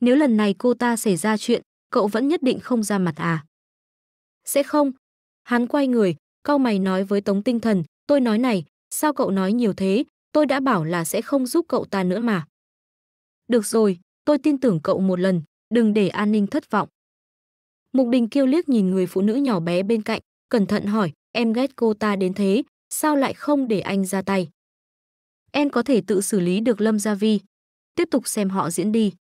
Nếu lần này cô ta xảy ra chuyện, cậu vẫn nhất định không ra mặt à? Sẽ không. Hắn quay người, cau mày nói với Tống Tinh Thần, tôi nói này, sao cậu nói nhiều thế, tôi đã bảo là sẽ không giúp cậu ta nữa mà. Được rồi, tôi tin tưởng cậu một lần, đừng để an ninh thất vọng. Mục đình kêu liếc nhìn người phụ nữ nhỏ bé bên cạnh, cẩn thận hỏi, em ghét cô ta đến thế, sao lại không để anh ra tay? Em có thể tự xử lý được Lâm Gia Vi. Tiếp tục xem họ diễn đi.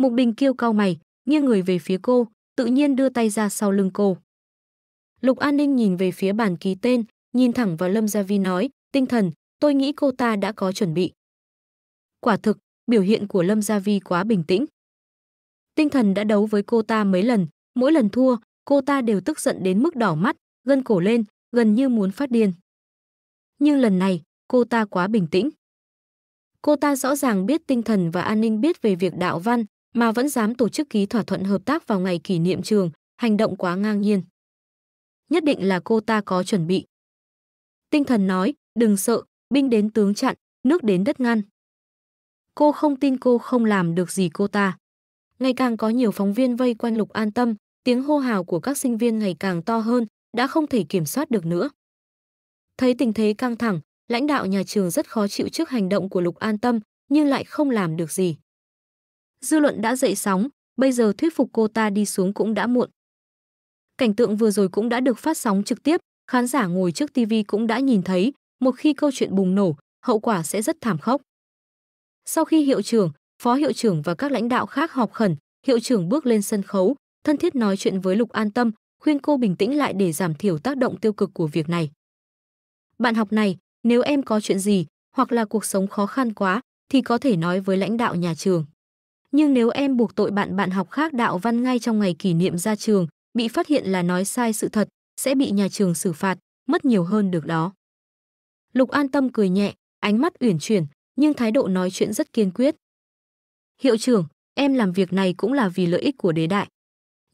Mục Đình Kiêu cao mày, nghiêng người về phía cô, tự nhiên đưa tay ra sau lưng cô. Lục An Ninh nhìn về phía bàn ký tên, nhìn thẳng vào Lâm Gia Vi nói, tinh thần, tôi nghĩ cô ta đã có chuẩn bị. Quả thực, biểu hiện của Lâm Gia Vi quá bình tĩnh. Tinh thần đã đấu với cô ta mấy lần, mỗi lần thua, cô ta đều tức giận đến mức đỏ mắt, gân cổ lên, gần như muốn phát điên. Nhưng lần này, cô ta quá bình tĩnh. Cô ta rõ ràng biết tinh thần và an ninh biết về việc đạo văn, mà vẫn dám tổ chức ký thỏa thuận hợp tác vào ngày kỷ niệm trường, hành động quá ngang nhiên. Nhất định là cô ta có chuẩn bị. Tinh thần nói, đừng sợ, binh đến tướng chặn, nước đến đất ngăn. Cô không tin cô không làm được gì cô ta. Ngày càng có nhiều phóng viên vây quanh Lục An Tâm, tiếng hô hào của các sinh viên ngày càng to hơn, đã không thể kiểm soát được nữa. Thấy tình thế căng thẳng, lãnh đạo nhà trường rất khó chịu trước hành động của Lục An Tâm, nhưng lại không làm được gì. Dư luận đã dậy sóng, bây giờ thuyết phục cô ta đi xuống cũng đã muộn. Cảnh tượng vừa rồi cũng đã được phát sóng trực tiếp, khán giả ngồi trước TV cũng đã nhìn thấy, một khi câu chuyện bùng nổ, hậu quả sẽ rất thảm khốc. Sau khi hiệu trưởng, phó hiệu trưởng và các lãnh đạo khác họp khẩn, hiệu trưởng bước lên sân khấu, thân thiết nói chuyện với Lục An Tâm, khuyên cô bình tĩnh lại để giảm thiểu tác động tiêu cực của việc này. Bạn học này, nếu em có chuyện gì, hoặc là cuộc sống khó khăn quá, thì có thể nói với lãnh đạo nhà trường. Nhưng nếu em buộc tội bạn bạn học khác đạo văn ngay trong ngày kỷ niệm ra trường, bị phát hiện là nói sai sự thật, sẽ bị nhà trường xử phạt, mất nhiều hơn được đó. Lục an tâm cười nhẹ, ánh mắt uyển chuyển, nhưng thái độ nói chuyện rất kiên quyết. Hiệu trưởng, em làm việc này cũng là vì lợi ích của đế đại.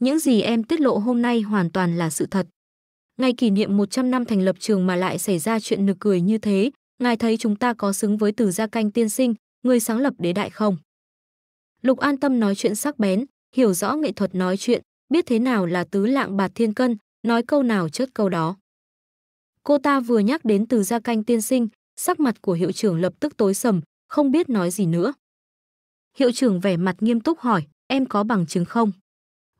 Những gì em tiết lộ hôm nay hoàn toàn là sự thật. Ngày kỷ niệm 100 năm thành lập trường mà lại xảy ra chuyện nực cười như thế, ngài thấy chúng ta có xứng với từ gia canh tiên sinh, người sáng lập đế đại không? Lục An Tâm nói chuyện sắc bén, hiểu rõ nghệ thuật nói chuyện, biết thế nào là tứ lạng bạt thiên cân, nói câu nào chớt câu đó. Cô ta vừa nhắc đến từ gia canh tiên sinh, sắc mặt của hiệu trưởng lập tức tối sầm, không biết nói gì nữa. Hiệu trưởng vẻ mặt nghiêm túc hỏi, em có bằng chứng không?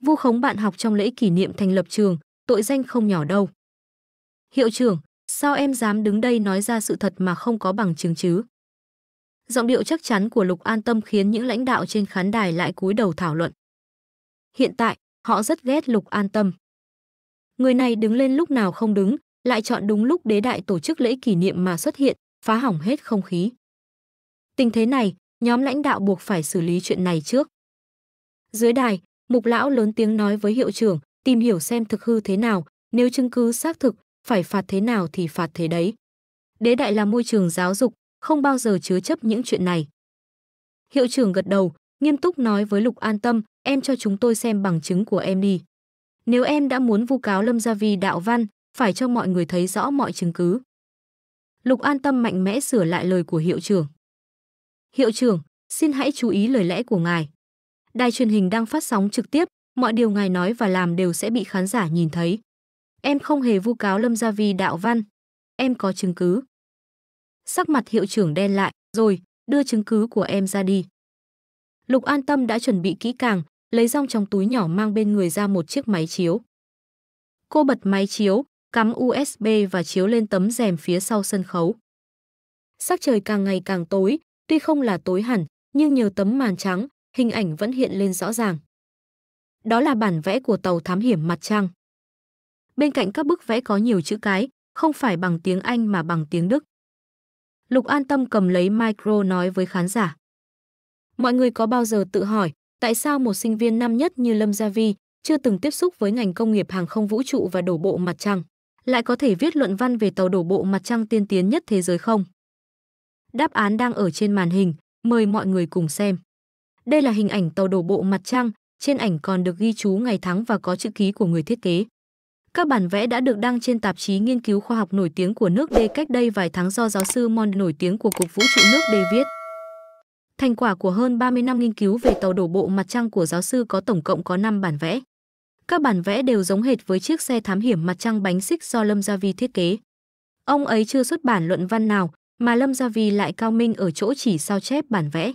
Vu khống bạn học trong lễ kỷ niệm thành lập trường, tội danh không nhỏ đâu. Hiệu trưởng, sao em dám đứng đây nói ra sự thật mà không có bằng chứng chứ? Giọng điệu chắc chắn của Lục An Tâm khiến những lãnh đạo trên khán đài lại cúi đầu thảo luận. Hiện tại, họ rất ghét Lục An Tâm. Người này đứng lên lúc nào không đứng, lại chọn đúng lúc đế đại tổ chức lễ kỷ niệm mà xuất hiện, phá hỏng hết không khí. Tình thế này, nhóm lãnh đạo buộc phải xử lý chuyện này trước. Dưới đài, Mục lão lớn tiếng nói với hiệu trưởng, tìm hiểu xem thực hư thế nào, nếu chứng cứ xác thực, phải phạt thế nào thì phạt thế đấy. Đế đại là môi trường giáo dục, không bao giờ chứa chấp những chuyện này. Hiệu trưởng gật đầu, nghiêm túc nói với Lục An Tâm, em cho chúng tôi xem bằng chứng của em đi. Nếu em đã muốn vu cáo Lâm Gia Vi đạo văn, phải cho mọi người thấy rõ mọi chứng cứ. Lục An Tâm mạnh mẽ sửa lại lời của hiệu trưởng. Hiệu trưởng, xin hãy chú ý lời lẽ của ngài. Đài truyền hình đang phát sóng trực tiếp, mọi điều ngài nói và làm đều sẽ bị khán giả nhìn thấy. Em không hề vu cáo Lâm Gia Vi đạo văn. Em có chứng cứ. Sắc mặt hiệu trưởng đen lại, rồi, đưa chứng cứ của em ra đi. Lục an tâm đã chuẩn bị kỹ càng, lấy rong trong túi nhỏ mang bên người ra một chiếc máy chiếu. Cô bật máy chiếu, cắm USB và chiếu lên tấm rèm phía sau sân khấu. Sắc trời càng ngày càng tối, tuy không là tối hẳn, nhưng nhờ tấm màn trắng, hình ảnh vẫn hiện lên rõ ràng. Đó là bản vẽ của tàu thám hiểm mặt trăng. Bên cạnh các bức vẽ có nhiều chữ cái, không phải bằng tiếng Anh mà bằng tiếng Đức. Lục An Tâm cầm lấy micro nói với khán giả. Mọi người có bao giờ tự hỏi tại sao một sinh viên năm nhất như Lâm Gia Vi chưa từng tiếp xúc với ngành công nghiệp hàng không vũ trụ và đổ bộ mặt trăng, lại có thể viết luận văn về tàu đổ bộ mặt trăng tiên tiến nhất thế giới không? Đáp án đang ở trên màn hình, mời mọi người cùng xem. Đây là hình ảnh tàu đổ bộ mặt trăng, trên ảnh còn được ghi chú ngày tháng và có chữ ký của người thiết kế. Các bản vẽ đã được đăng trên tạp chí nghiên cứu khoa học nổi tiếng của nước D cách đây vài tháng do giáo sư Mon nổi tiếng của Cục Vũ trụ nước D viết. Thành quả của hơn 30 năm nghiên cứu về tàu đổ bộ mặt trăng của giáo sư có tổng cộng có 5 bản vẽ. Các bản vẽ đều giống hệt với chiếc xe thám hiểm mặt trăng bánh xích do Lâm Gia Vi thiết kế. Ông ấy chưa xuất bản luận văn nào, mà Lâm Gia Vi lại cao minh ở chỗ chỉ sao chép bản vẽ.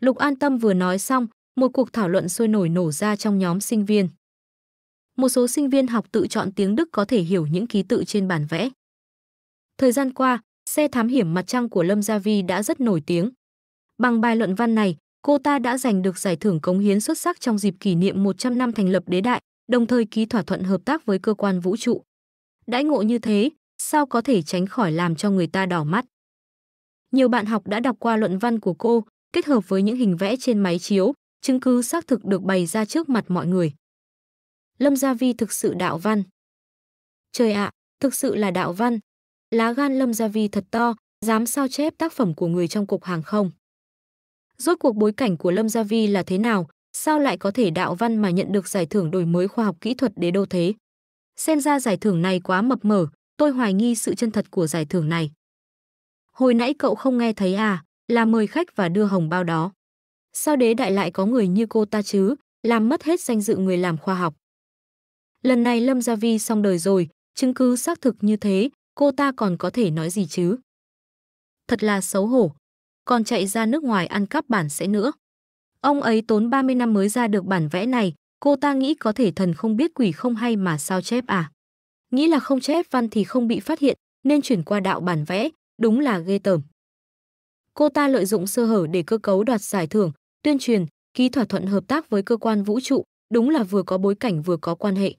Lục An Tâm vừa nói xong, một cuộc thảo luận sôi nổi nổ ra trong nhóm sinh viên một số sinh viên học tự chọn tiếng Đức có thể hiểu những ký tự trên bản vẽ. Thời gian qua, xe thám hiểm mặt trăng của Lâm Gia Vi đã rất nổi tiếng. Bằng bài luận văn này, cô ta đã giành được giải thưởng cống hiến xuất sắc trong dịp kỷ niệm 100 năm thành lập đế đại, đồng thời ký thỏa thuận hợp tác với cơ quan vũ trụ. Đãi ngộ như thế, sao có thể tránh khỏi làm cho người ta đỏ mắt. Nhiều bạn học đã đọc qua luận văn của cô, kết hợp với những hình vẽ trên máy chiếu, chứng cứ xác thực được bày ra trước mặt mọi người. Lâm Gia Vi thực sự đạo văn. Trời ạ, thực sự là đạo văn. Lá gan Lâm Gia Vi thật to, dám sao chép tác phẩm của người trong cục hàng không. Rốt cuộc bối cảnh của Lâm Gia Vi là thế nào, sao lại có thể đạo văn mà nhận được giải thưởng đổi mới khoa học kỹ thuật đế đô thế? Xem ra giải thưởng này quá mập mờ, tôi hoài nghi sự chân thật của giải thưởng này. Hồi nãy cậu không nghe thấy à, là mời khách và đưa hồng bao đó. Sao đế đại lại có người như cô ta chứ, làm mất hết danh dự người làm khoa học. Lần này Lâm Gia Vi xong đời rồi, chứng cứ xác thực như thế, cô ta còn có thể nói gì chứ? Thật là xấu hổ. Còn chạy ra nước ngoài ăn cắp bản sẽ nữa. Ông ấy tốn 30 năm mới ra được bản vẽ này, cô ta nghĩ có thể thần không biết quỷ không hay mà sao chép à? Nghĩ là không chép văn thì không bị phát hiện, nên chuyển qua đạo bản vẽ, đúng là ghê tởm. Cô ta lợi dụng sơ hở để cơ cấu đoạt giải thưởng, tuyên truyền, ký thỏa thuận hợp tác với cơ quan vũ trụ, đúng là vừa có bối cảnh vừa có quan hệ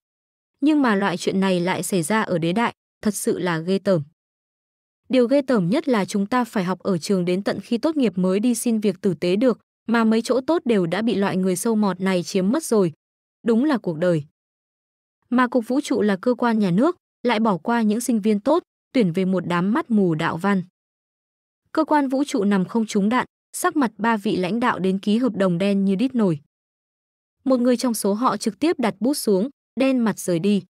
nhưng mà loại chuyện này lại xảy ra ở đế đại, thật sự là ghê tởm. Điều ghê tởm nhất là chúng ta phải học ở trường đến tận khi tốt nghiệp mới đi xin việc tử tế được, mà mấy chỗ tốt đều đã bị loại người sâu mọt này chiếm mất rồi. Đúng là cuộc đời. Mà Cục Vũ trụ là cơ quan nhà nước, lại bỏ qua những sinh viên tốt, tuyển về một đám mắt mù đạo văn. Cơ quan vũ trụ nằm không trúng đạn, sắc mặt ba vị lãnh đạo đến ký hợp đồng đen như đít nổi. Một người trong số họ trực tiếp đặt bút xuống, đen mặt rời đi.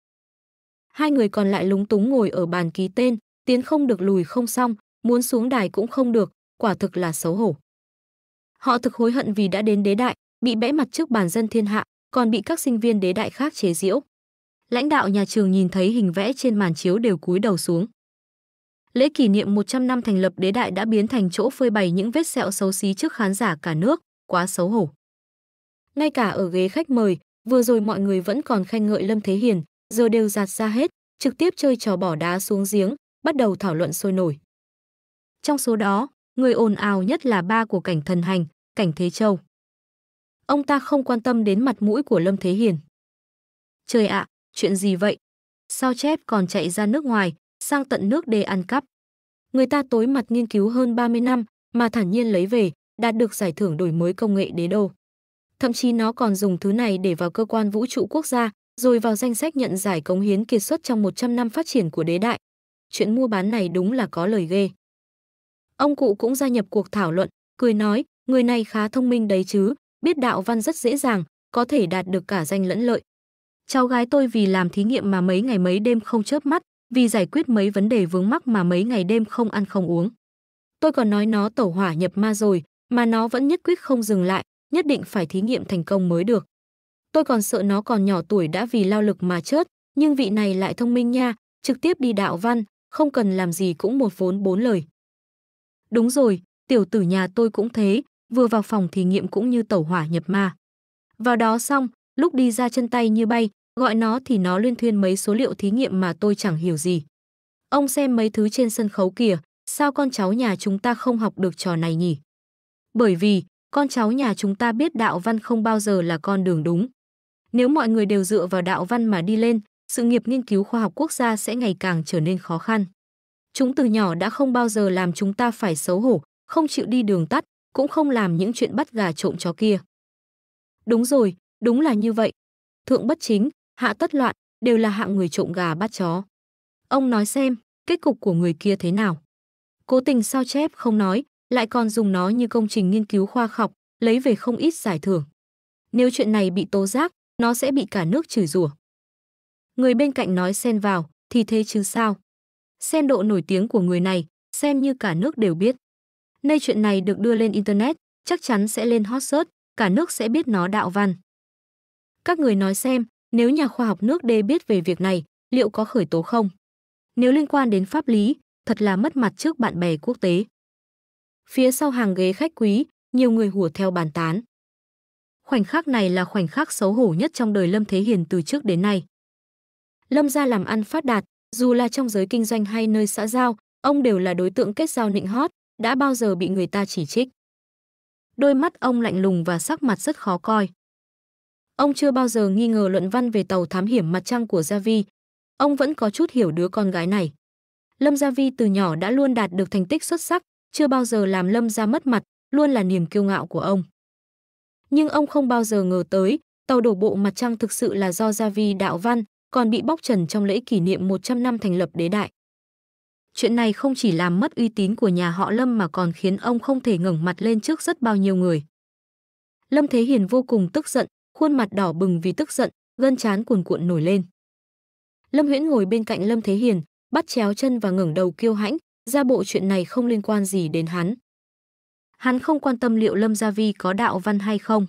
Hai người còn lại lúng túng ngồi ở bàn ký tên, tiến không được lùi không xong, muốn xuống đài cũng không được, quả thực là xấu hổ. Họ thực hối hận vì đã đến đế đại, bị bẽ mặt trước bàn dân thiên hạ, còn bị các sinh viên đế đại khác chế giễu. Lãnh đạo nhà trường nhìn thấy hình vẽ trên màn chiếu đều cúi đầu xuống. Lễ kỷ niệm 100 năm thành lập đế đại đã biến thành chỗ phơi bày những vết sẹo xấu xí trước khán giả cả nước, quá xấu hổ. Ngay cả ở ghế khách mời, vừa rồi mọi người vẫn còn khen ngợi Lâm Thế Hiền, giờ đều giạt ra hết, trực tiếp chơi trò bỏ đá xuống giếng, bắt đầu thảo luận sôi nổi. Trong số đó, người ồn ào nhất là ba của cảnh thần hành, cảnh Thế Châu. Ông ta không quan tâm đến mặt mũi của Lâm Thế Hiền. Trời ạ, chuyện gì vậy? Sao chép còn chạy ra nước ngoài, sang tận nước đê ăn cắp? Người ta tối mặt nghiên cứu hơn 30 năm mà thản nhiên lấy về, đạt được giải thưởng đổi mới công nghệ đế đâu thậm chí nó còn dùng thứ này để vào cơ quan vũ trụ quốc gia, rồi vào danh sách nhận giải cống hiến kiệt xuất trong 100 năm phát triển của đế đại. Chuyện mua bán này đúng là có lời ghê. Ông cụ cũng gia nhập cuộc thảo luận, cười nói, người này khá thông minh đấy chứ, biết đạo văn rất dễ dàng, có thể đạt được cả danh lẫn lợi. Cháu gái tôi vì làm thí nghiệm mà mấy ngày mấy đêm không chớp mắt, vì giải quyết mấy vấn đề vướng mắc mà mấy ngày đêm không ăn không uống. Tôi còn nói nó tẩu hỏa nhập ma rồi, mà nó vẫn nhất quyết không dừng lại, nhất định phải thí nghiệm thành công mới được. Tôi còn sợ nó còn nhỏ tuổi đã vì lao lực mà chết, nhưng vị này lại thông minh nha, trực tiếp đi đạo văn, không cần làm gì cũng một vốn bốn lời. Đúng rồi, tiểu tử nhà tôi cũng thế, vừa vào phòng thí nghiệm cũng như tẩu hỏa nhập ma. Vào đó xong, lúc đi ra chân tay như bay, gọi nó thì nó liên thuyên mấy số liệu thí nghiệm mà tôi chẳng hiểu gì. Ông xem mấy thứ trên sân khấu kìa, sao con cháu nhà chúng ta không học được trò này nhỉ? Bởi vì, con cháu nhà chúng ta biết đạo văn không bao giờ là con đường đúng. Nếu mọi người đều dựa vào đạo văn mà đi lên, sự nghiệp nghiên cứu khoa học quốc gia sẽ ngày càng trở nên khó khăn. Chúng từ nhỏ đã không bao giờ làm chúng ta phải xấu hổ, không chịu đi đường tắt, cũng không làm những chuyện bắt gà trộm chó kia. Đúng rồi, đúng là như vậy. Thượng bất chính, hạ tất loạn, đều là hạng người trộm gà bắt chó. Ông nói xem, kết cục của người kia thế nào? Cố tình sao chép không nói, lại còn dùng nó như công trình nghiên cứu khoa học, lấy về không ít giải thưởng. Nếu chuyện này bị tố giác, nó sẽ bị cả nước chửi rủa. Người bên cạnh nói xen vào, thì thế chứ sao? Xen độ nổi tiếng của người này, xem như cả nước đều biết. Nay chuyện này được đưa lên Internet, chắc chắn sẽ lên hot search, cả nước sẽ biết nó đạo văn. Các người nói xem, nếu nhà khoa học nước D biết về việc này, liệu có khởi tố không? Nếu liên quan đến pháp lý, thật là mất mặt trước bạn bè quốc tế. Phía sau hàng ghế khách quý, nhiều người hùa theo bàn tán. Khoảnh khắc này là khoảnh khắc xấu hổ nhất trong đời Lâm Thế Hiền từ trước đến nay. Lâm gia làm ăn phát đạt, dù là trong giới kinh doanh hay nơi xã giao, ông đều là đối tượng kết giao nịnh hót, đã bao giờ bị người ta chỉ trích. Đôi mắt ông lạnh lùng và sắc mặt rất khó coi. Ông chưa bao giờ nghi ngờ luận văn về tàu thám hiểm mặt trăng của Gia Vi. Ông vẫn có chút hiểu đứa con gái này. Lâm Gia Vi từ nhỏ đã luôn đạt được thành tích xuất sắc, chưa bao giờ làm Lâm ra mất mặt, luôn là niềm kiêu ngạo của ông. Nhưng ông không bao giờ ngờ tới, tàu đổ bộ mặt trăng thực sự là do Gia Vi Đạo Văn, còn bị bóc trần trong lễ kỷ niệm 100 năm thành lập đế đại. Chuyện này không chỉ làm mất uy tín của nhà họ Lâm mà còn khiến ông không thể ngẩng mặt lên trước rất bao nhiêu người. Lâm Thế Hiền vô cùng tức giận, khuôn mặt đỏ bừng vì tức giận, gân chán cuồn cuộn nổi lên. Lâm Huyễn ngồi bên cạnh Lâm Thế Hiền, bắt chéo chân và ngẩng đầu kiêu hãnh, ra bộ chuyện này không liên quan gì đến hắn. Hắn không quan tâm liệu Lâm Gia Vi có đạo văn hay không.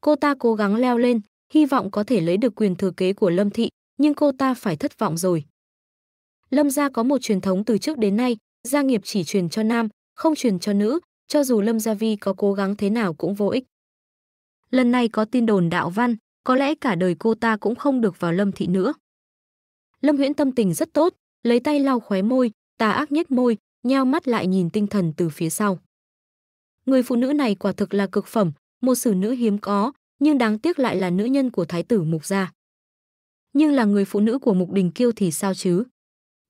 Cô ta cố gắng leo lên, hy vọng có thể lấy được quyền thừa kế của Lâm Thị, nhưng cô ta phải thất vọng rồi. Lâm gia có một truyền thống từ trước đến nay, gia nghiệp chỉ truyền cho nam, không truyền cho nữ, cho dù Lâm Gia Vi có cố gắng thế nào cũng vô ích. Lần này có tin đồn đạo văn, có lẽ cả đời cô ta cũng không được vào Lâm Thị nữa. Lâm Huyễn tâm tình rất tốt, lấy tay lau khóe môi, tà ác nhếch môi, nheo mắt lại nhìn tinh thần từ phía sau. Người phụ nữ này quả thực là cực phẩm, một xử nữ hiếm có, nhưng đáng tiếc lại là nữ nhân của thái tử Mục gia. Nhưng là người phụ nữ của Mục Đình Kiêu thì sao chứ?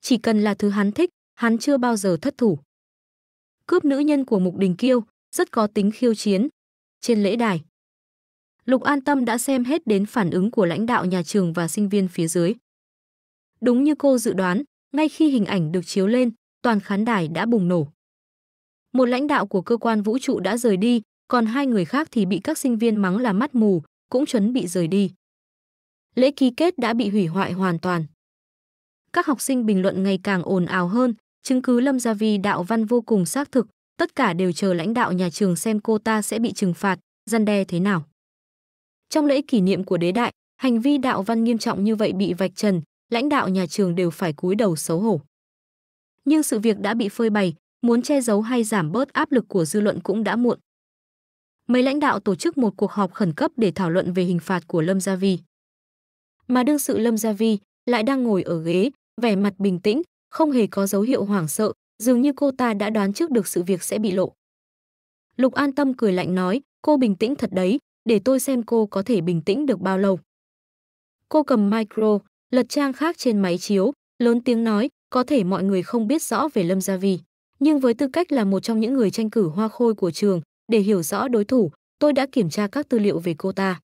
Chỉ cần là thứ hắn thích, hắn chưa bao giờ thất thủ. Cướp nữ nhân của Mục Đình Kiêu, rất có tính khiêu chiến. Trên lễ đài, Lục An Tâm đã xem hết đến phản ứng của lãnh đạo nhà trường và sinh viên phía dưới. Đúng như cô dự đoán, ngay khi hình ảnh được chiếu lên, toàn khán đài đã bùng nổ. Một lãnh đạo của cơ quan vũ trụ đã rời đi, còn hai người khác thì bị các sinh viên mắng là mắt mù, cũng chuẩn bị rời đi. Lễ ký kết đã bị hủy hoại hoàn toàn. Các học sinh bình luận ngày càng ồn ào hơn, chứng cứ Lâm Gia Vi đạo văn vô cùng xác thực, tất cả đều chờ lãnh đạo nhà trường xem cô ta sẽ bị trừng phạt, gian đe thế nào. Trong lễ kỷ niệm của đế đại, hành vi đạo văn nghiêm trọng như vậy bị vạch trần, lãnh đạo nhà trường đều phải cúi đầu xấu hổ. Nhưng sự việc đã bị phơi bày, muốn che giấu hay giảm bớt áp lực của dư luận cũng đã muộn. Mấy lãnh đạo tổ chức một cuộc họp khẩn cấp để thảo luận về hình phạt của Lâm Gia Vi. Mà đương sự Lâm Gia Vi lại đang ngồi ở ghế, vẻ mặt bình tĩnh, không hề có dấu hiệu hoảng sợ, dường như cô ta đã đoán trước được sự việc sẽ bị lộ. Lục An Tâm cười lạnh nói, cô bình tĩnh thật đấy, để tôi xem cô có thể bình tĩnh được bao lâu. Cô cầm micro, Lật trang khác trên máy chiếu, lớn tiếng nói, có thể mọi người không biết rõ về Lâm Gia Vi. Nhưng với tư cách là một trong những người tranh cử hoa khôi của trường, để hiểu rõ đối thủ, tôi đã kiểm tra các tư liệu về cô ta.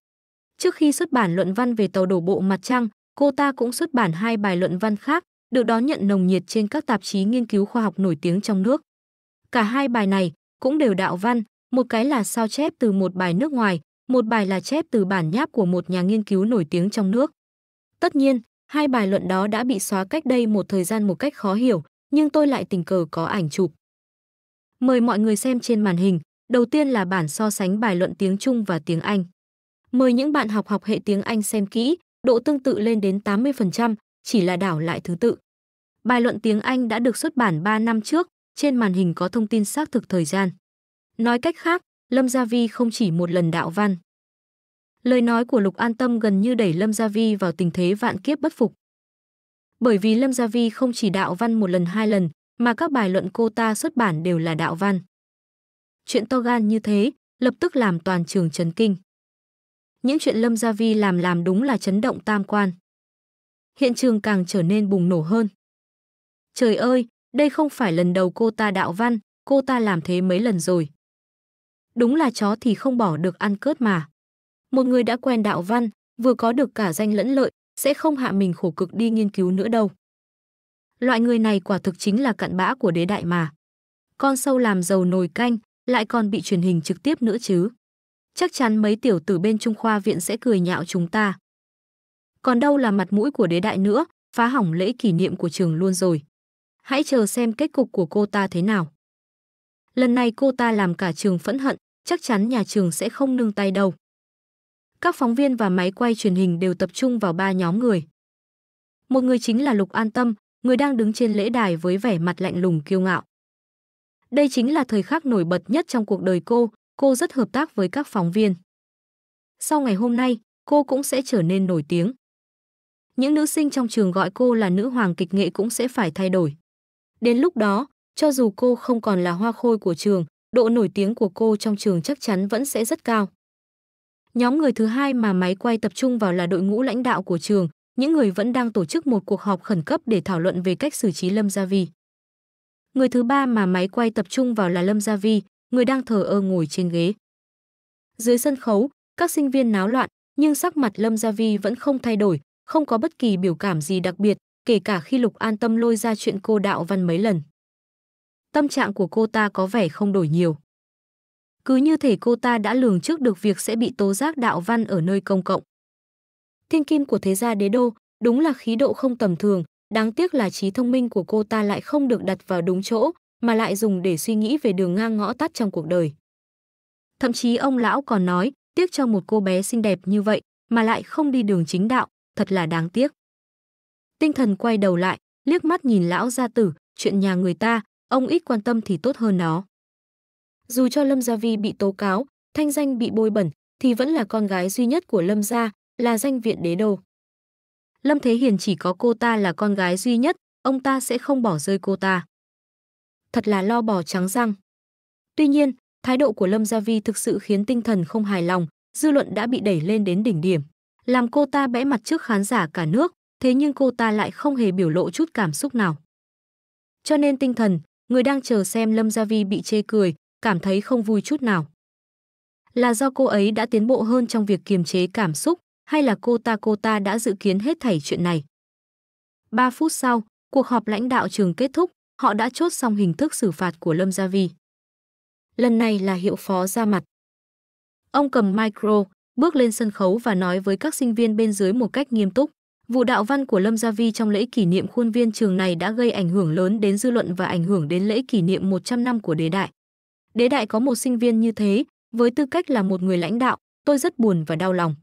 Trước khi xuất bản luận văn về tàu đổ bộ mặt trăng, cô ta cũng xuất bản hai bài luận văn khác, được đón nhận nồng nhiệt trên các tạp chí nghiên cứu khoa học nổi tiếng trong nước. Cả hai bài này cũng đều đạo văn, một cái là sao chép từ một bài nước ngoài, một bài là chép từ bản nháp của một nhà nghiên cứu nổi tiếng trong nước. Tất nhiên, Hai bài luận đó đã bị xóa cách đây một thời gian một cách khó hiểu, nhưng tôi lại tình cờ có ảnh chụp. Mời mọi người xem trên màn hình, đầu tiên là bản so sánh bài luận tiếng Trung và tiếng Anh. Mời những bạn học học hệ tiếng Anh xem kỹ, độ tương tự lên đến 80%, chỉ là đảo lại thứ tự. Bài luận tiếng Anh đã được xuất bản 3 năm trước, trên màn hình có thông tin xác thực thời gian. Nói cách khác, Lâm Gia Vi không chỉ một lần đạo văn, Lời nói của Lục An Tâm gần như đẩy Lâm Gia Vi vào tình thế vạn kiếp bất phục. Bởi vì Lâm Gia Vi không chỉ đạo văn một lần hai lần, mà các bài luận cô ta xuất bản đều là đạo văn. Chuyện to gan như thế, lập tức làm toàn trường chấn kinh. Những chuyện Lâm Gia Vi làm làm đúng là chấn động tam quan. Hiện trường càng trở nên bùng nổ hơn. Trời ơi, đây không phải lần đầu cô ta đạo văn, cô ta làm thế mấy lần rồi. Đúng là chó thì không bỏ được ăn cướp mà một người đã quen đạo văn, vừa có được cả danh lẫn lợi, sẽ không hạ mình khổ cực đi nghiên cứu nữa đâu. Loại người này quả thực chính là cặn bã của đế đại mà. Con sâu làm giàu nồi canh, lại còn bị truyền hình trực tiếp nữa chứ. Chắc chắn mấy tiểu tử bên Trung Khoa viện sẽ cười nhạo chúng ta. Còn đâu là mặt mũi của đế đại nữa, phá hỏng lễ kỷ niệm của trường luôn rồi. Hãy chờ xem kết cục của cô ta thế nào. Lần này cô ta làm cả trường phẫn hận, chắc chắn nhà trường sẽ không nương tay đâu. Các phóng viên và máy quay truyền hình đều tập trung vào ba nhóm người. Một người chính là Lục An Tâm, người đang đứng trên lễ đài với vẻ mặt lạnh lùng kiêu ngạo. Đây chính là thời khắc nổi bật nhất trong cuộc đời cô, cô rất hợp tác với các phóng viên. Sau ngày hôm nay, cô cũng sẽ trở nên nổi tiếng. Những nữ sinh trong trường gọi cô là nữ hoàng kịch nghệ cũng sẽ phải thay đổi. Đến lúc đó, cho dù cô không còn là hoa khôi của trường, độ nổi tiếng của cô trong trường chắc chắn vẫn sẽ rất cao. Nhóm người thứ hai mà máy quay tập trung vào là đội ngũ lãnh đạo của trường, những người vẫn đang tổ chức một cuộc họp khẩn cấp để thảo luận về cách xử trí Lâm Gia Vi. Người thứ ba mà máy quay tập trung vào là Lâm Gia Vi, người đang thờ ơ ngồi trên ghế. Dưới sân khấu, các sinh viên náo loạn, nhưng sắc mặt Lâm Gia Vi vẫn không thay đổi, không có bất kỳ biểu cảm gì đặc biệt, kể cả khi Lục An Tâm lôi ra chuyện cô đạo văn mấy lần. Tâm trạng của cô ta có vẻ không đổi nhiều. Cứ như thể cô ta đã lường trước được việc sẽ bị tố giác đạo văn ở nơi công cộng. Thiên kim của thế gia đế đô, đúng là khí độ không tầm thường, đáng tiếc là trí thông minh của cô ta lại không được đặt vào đúng chỗ, mà lại dùng để suy nghĩ về đường ngang ngõ tắt trong cuộc đời. Thậm chí ông lão còn nói, tiếc cho một cô bé xinh đẹp như vậy mà lại không đi đường chính đạo, thật là đáng tiếc. Tinh thần quay đầu lại, liếc mắt nhìn lão gia tử, chuyện nhà người ta, ông ít quan tâm thì tốt hơn nó. Dù cho Lâm Gia Vi bị tố cáo, thanh danh bị bôi bẩn, thì vẫn là con gái duy nhất của Lâm gia, là danh viện đế đô. Lâm Thế Hiền chỉ có cô ta là con gái duy nhất, ông ta sẽ không bỏ rơi cô ta. Thật là lo bò trắng răng. Tuy nhiên, thái độ của Lâm Gia Vi thực sự khiến tinh thần không hài lòng, dư luận đã bị đẩy lên đến đỉnh điểm, làm cô ta bẽ mặt trước khán giả cả nước, thế nhưng cô ta lại không hề biểu lộ chút cảm xúc nào. Cho nên tinh thần, người đang chờ xem Lâm Gia Vi bị chê cười, cảm thấy không vui chút nào. Là do cô ấy đã tiến bộ hơn trong việc kiềm chế cảm xúc, hay là cô ta cô ta đã dự kiến hết thảy chuyện này. 3 phút sau, cuộc họp lãnh đạo trường kết thúc, họ đã chốt xong hình thức xử phạt của Lâm Gia Vi. Lần này là hiệu phó ra mặt. Ông cầm micro, bước lên sân khấu và nói với các sinh viên bên dưới một cách nghiêm túc. Vụ đạo văn của Lâm Gia Vi trong lễ kỷ niệm khuôn viên trường này đã gây ảnh hưởng lớn đến dư luận và ảnh hưởng đến lễ kỷ niệm 100 năm của đế đại. Đế đại có một sinh viên như thế, với tư cách là một người lãnh đạo, tôi rất buồn và đau lòng.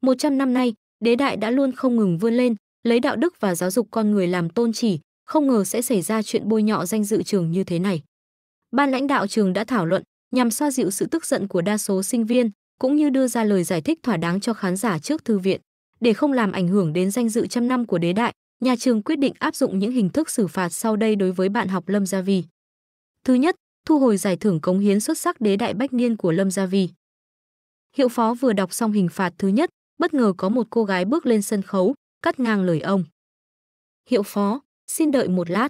100 năm nay, đế đại đã luôn không ngừng vươn lên, lấy đạo đức và giáo dục con người làm tôn chỉ, không ngờ sẽ xảy ra chuyện bôi nhọ danh dự trường như thế này. Ban lãnh đạo trường đã thảo luận nhằm xoa dịu sự tức giận của đa số sinh viên, cũng như đưa ra lời giải thích thỏa đáng cho khán giả trước thư viện. Để không làm ảnh hưởng đến danh dự trăm năm của đế đại, nhà trường quyết định áp dụng những hình thức xử phạt sau đây đối với bạn học Lâm Gia Vi. Thứ nhất, thu hồi giải thưởng cống hiến xuất sắc đế đại bách niên của Lâm Gia Vi. Hiệu phó vừa đọc xong hình phạt thứ nhất, bất ngờ có một cô gái bước lên sân khấu, cắt ngang lời ông. Hiệu phó, xin đợi một lát.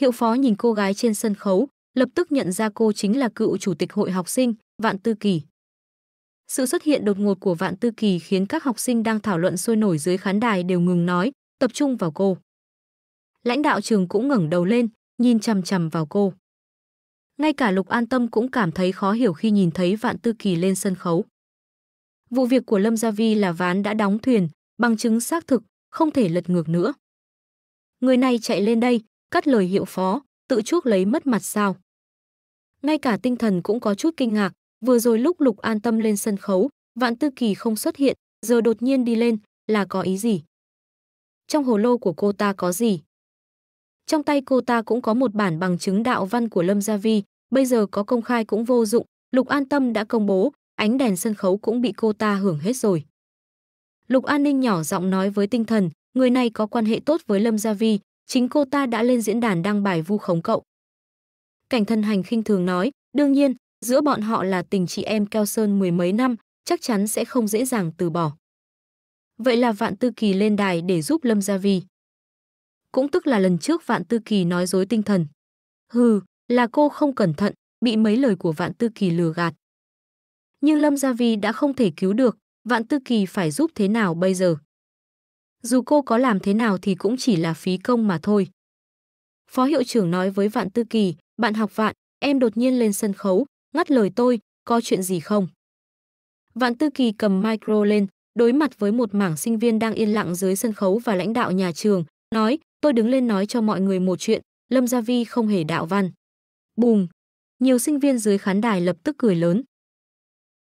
Hiệu phó nhìn cô gái trên sân khấu, lập tức nhận ra cô chính là cựu chủ tịch hội học sinh, Vạn Tư Kỳ. Sự xuất hiện đột ngột của Vạn Tư Kỳ khiến các học sinh đang thảo luận sôi nổi dưới khán đài đều ngừng nói, tập trung vào cô. Lãnh đạo trường cũng ngẩng đầu lên, nhìn chằm chằm vào cô ngay cả Lục An Tâm cũng cảm thấy khó hiểu khi nhìn thấy Vạn Tư Kỳ lên sân khấu. Vụ việc của Lâm Gia Vi là ván đã đóng thuyền, bằng chứng xác thực, không thể lật ngược nữa. Người này chạy lên đây, cắt lời hiệu phó, tự chuốc lấy mất mặt sao. Ngay cả tinh thần cũng có chút kinh ngạc, vừa rồi lúc Lục An Tâm lên sân khấu, Vạn Tư Kỳ không xuất hiện, giờ đột nhiên đi lên, là có ý gì? Trong hồ lô của cô ta có gì? Trong tay cô ta cũng có một bản bằng chứng đạo văn của Lâm Gia Vi, bây giờ có công khai cũng vô dụng, Lục An Tâm đã công bố, ánh đèn sân khấu cũng bị cô ta hưởng hết rồi. Lục An Ninh nhỏ giọng nói với tinh thần, người này có quan hệ tốt với Lâm Gia Vi, chính cô ta đã lên diễn đàn đăng bài vu khống cậu. Cảnh thân hành khinh thường nói, đương nhiên, giữa bọn họ là tình chị em keo sơn mười mấy năm, chắc chắn sẽ không dễ dàng từ bỏ. Vậy là Vạn Tư Kỳ lên đài để giúp Lâm Gia Vi cũng tức là lần trước Vạn Tư Kỳ nói dối tinh thần. Hừ, là cô không cẩn thận, bị mấy lời của Vạn Tư Kỳ lừa gạt. Nhưng Lâm Gia Vi đã không thể cứu được, Vạn Tư Kỳ phải giúp thế nào bây giờ? Dù cô có làm thế nào thì cũng chỉ là phí công mà thôi. Phó hiệu trưởng nói với Vạn Tư Kỳ, bạn học Vạn, em đột nhiên lên sân khấu, ngắt lời tôi, có chuyện gì không? Vạn Tư Kỳ cầm micro lên, đối mặt với một mảng sinh viên đang yên lặng dưới sân khấu và lãnh đạo nhà trường, nói, tôi đứng lên nói cho mọi người một chuyện, Lâm Gia Vi không hề đạo văn. Bùm! Nhiều sinh viên dưới khán đài lập tức cười lớn.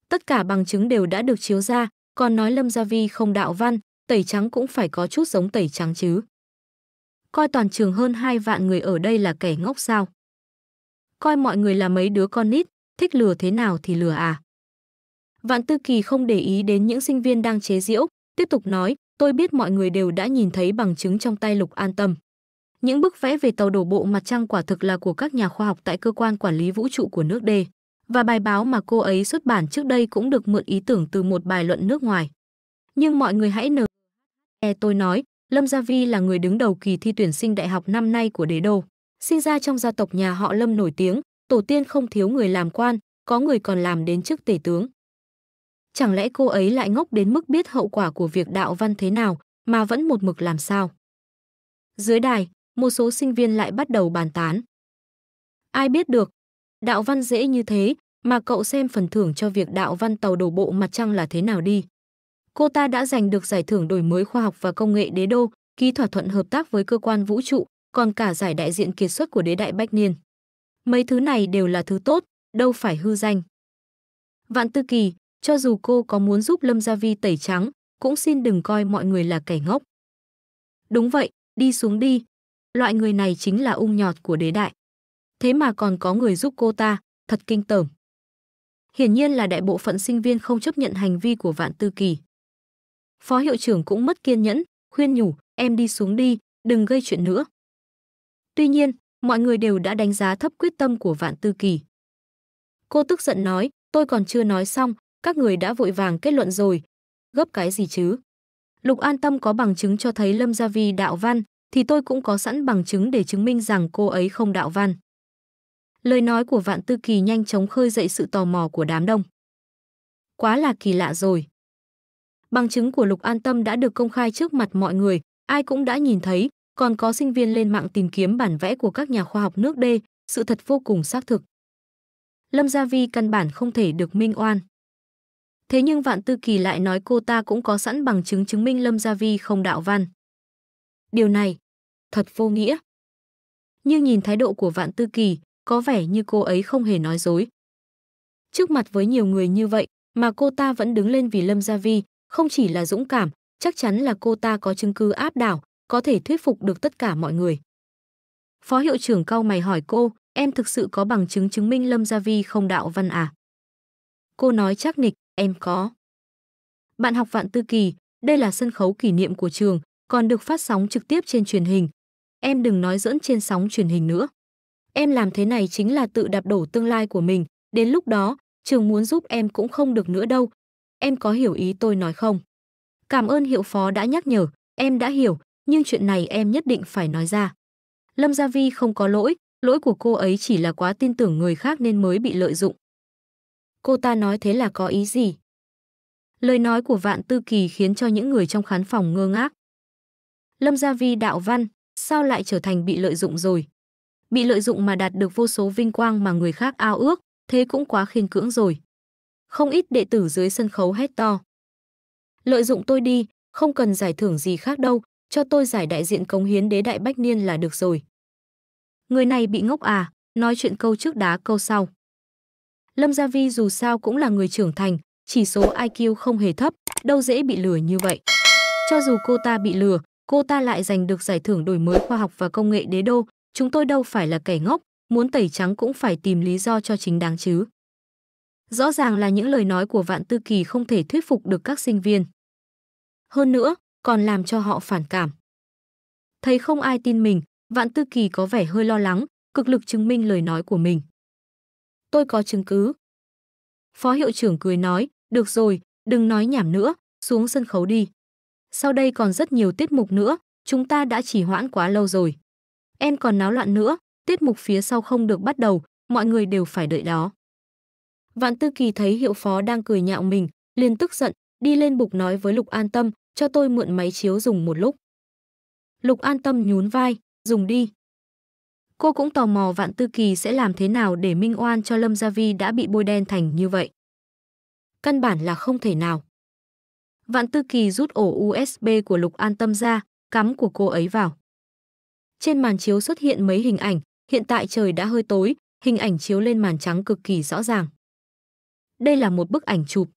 Tất cả bằng chứng đều đã được chiếu ra, còn nói Lâm Gia Vi không đạo văn, tẩy trắng cũng phải có chút giống tẩy trắng chứ. Coi toàn trường hơn hai vạn người ở đây là kẻ ngốc sao. Coi mọi người là mấy đứa con nít, thích lừa thế nào thì lừa à. Vạn Tư Kỳ không để ý đến những sinh viên đang chế giễu, tiếp tục nói, Tôi biết mọi người đều đã nhìn thấy bằng chứng trong tay Lục An Tâm. Những bức vẽ về tàu đổ bộ mặt trăng quả thực là của các nhà khoa học tại cơ quan quản lý vũ trụ của nước D. Và bài báo mà cô ấy xuất bản trước đây cũng được mượn ý tưởng từ một bài luận nước ngoài. Nhưng mọi người hãy nờ. E tôi nói, Lâm Gia Vi là người đứng đầu kỳ thi tuyển sinh đại học năm nay của đế đô. Sinh ra trong gia tộc nhà họ Lâm nổi tiếng, tổ tiên không thiếu người làm quan, có người còn làm đến chức tể tướng chẳng lẽ cô ấy lại ngốc đến mức biết hậu quả của việc đạo văn thế nào mà vẫn một mực làm sao? Dưới đài, một số sinh viên lại bắt đầu bàn tán. Ai biết được, đạo văn dễ như thế mà cậu xem phần thưởng cho việc đạo văn tàu đổ bộ mặt trăng là thế nào đi. Cô ta đã giành được giải thưởng đổi mới khoa học và công nghệ đế đô, ký thỏa thuận hợp tác với cơ quan vũ trụ, còn cả giải đại diện kiệt xuất của đế đại Bách Niên. Mấy thứ này đều là thứ tốt, đâu phải hư danh. Vạn Tư Kỳ, cho dù cô có muốn giúp Lâm Gia Vi tẩy trắng, cũng xin đừng coi mọi người là kẻ ngốc. Đúng vậy, đi xuống đi. Loại người này chính là ung nhọt của đế đại. Thế mà còn có người giúp cô ta, thật kinh tởm. Hiển nhiên là đại bộ phận sinh viên không chấp nhận hành vi của Vạn Tư Kỳ. Phó hiệu trưởng cũng mất kiên nhẫn, khuyên nhủ, em đi xuống đi, đừng gây chuyện nữa. Tuy nhiên, mọi người đều đã đánh giá thấp quyết tâm của Vạn Tư Kỳ. Cô tức giận nói, tôi còn chưa nói xong, các người đã vội vàng kết luận rồi. Gấp cái gì chứ? Lục An Tâm có bằng chứng cho thấy Lâm Gia Vi đạo văn, thì tôi cũng có sẵn bằng chứng để chứng minh rằng cô ấy không đạo văn. Lời nói của Vạn Tư Kỳ nhanh chóng khơi dậy sự tò mò của đám đông. Quá là kỳ lạ rồi. Bằng chứng của Lục An Tâm đã được công khai trước mặt mọi người, ai cũng đã nhìn thấy, còn có sinh viên lên mạng tìm kiếm bản vẽ của các nhà khoa học nước D, sự thật vô cùng xác thực. Lâm Gia Vi căn bản không thể được minh oan. Thế nhưng Vạn Tư Kỳ lại nói cô ta cũng có sẵn bằng chứng chứng minh Lâm Gia Vi không đạo văn. Điều này, thật vô nghĩa. Nhưng nhìn thái độ của Vạn Tư Kỳ, có vẻ như cô ấy không hề nói dối. Trước mặt với nhiều người như vậy mà cô ta vẫn đứng lên vì Lâm Gia Vi, không chỉ là dũng cảm, chắc chắn là cô ta có chứng cứ áp đảo, có thể thuyết phục được tất cả mọi người. Phó hiệu trưởng cau mày hỏi cô, em thực sự có bằng chứng chứng minh Lâm Gia Vi không đạo văn à? Cô nói chắc nịch, em có. Bạn học Vạn Tư Kỳ, đây là sân khấu kỷ niệm của trường, còn được phát sóng trực tiếp trên truyền hình. Em đừng nói dẫn trên sóng truyền hình nữa. Em làm thế này chính là tự đạp đổ tương lai của mình, đến lúc đó, trường muốn giúp em cũng không được nữa đâu. Em có hiểu ý tôi nói không? Cảm ơn hiệu phó đã nhắc nhở, em đã hiểu, nhưng chuyện này em nhất định phải nói ra. Lâm Gia Vi không có lỗi, lỗi của cô ấy chỉ là quá tin tưởng người khác nên mới bị lợi dụng cô ta nói thế là có ý gì? Lời nói của Vạn Tư Kỳ khiến cho những người trong khán phòng ngơ ngác. Lâm Gia Vi đạo văn, sao lại trở thành bị lợi dụng rồi? Bị lợi dụng mà đạt được vô số vinh quang mà người khác ao ước, thế cũng quá khiên cưỡng rồi. Không ít đệ tử dưới sân khấu hét to. Lợi dụng tôi đi, không cần giải thưởng gì khác đâu, cho tôi giải đại diện cống hiến đế đại bách niên là được rồi. Người này bị ngốc à, nói chuyện câu trước đá câu sau. Lâm Gia Vi dù sao cũng là người trưởng thành, chỉ số IQ không hề thấp, đâu dễ bị lừa như vậy. Cho dù cô ta bị lừa, cô ta lại giành được giải thưởng đổi mới khoa học và công nghệ đế đô, chúng tôi đâu phải là kẻ ngốc, muốn tẩy trắng cũng phải tìm lý do cho chính đáng chứ. Rõ ràng là những lời nói của Vạn Tư Kỳ không thể thuyết phục được các sinh viên. Hơn nữa, còn làm cho họ phản cảm. Thấy không ai tin mình, Vạn Tư Kỳ có vẻ hơi lo lắng, cực lực chứng minh lời nói của mình tôi có chứng cứ. Phó hiệu trưởng cười nói, được rồi, đừng nói nhảm nữa, xuống sân khấu đi. Sau đây còn rất nhiều tiết mục nữa, chúng ta đã chỉ hoãn quá lâu rồi. Em còn náo loạn nữa, tiết mục phía sau không được bắt đầu, mọi người đều phải đợi đó. Vạn Tư Kỳ thấy hiệu phó đang cười nhạo mình, liền tức giận, đi lên bục nói với Lục An Tâm, cho tôi mượn máy chiếu dùng một lúc. Lục An Tâm nhún vai, dùng đi. Cô cũng tò mò Vạn Tư Kỳ sẽ làm thế nào để minh oan cho Lâm Gia Vi đã bị bôi đen thành như vậy. Căn bản là không thể nào. Vạn Tư Kỳ rút ổ USB của Lục An Tâm ra, cắm của cô ấy vào. Trên màn chiếu xuất hiện mấy hình ảnh, hiện tại trời đã hơi tối, hình ảnh chiếu lên màn trắng cực kỳ rõ ràng. Đây là một bức ảnh chụp.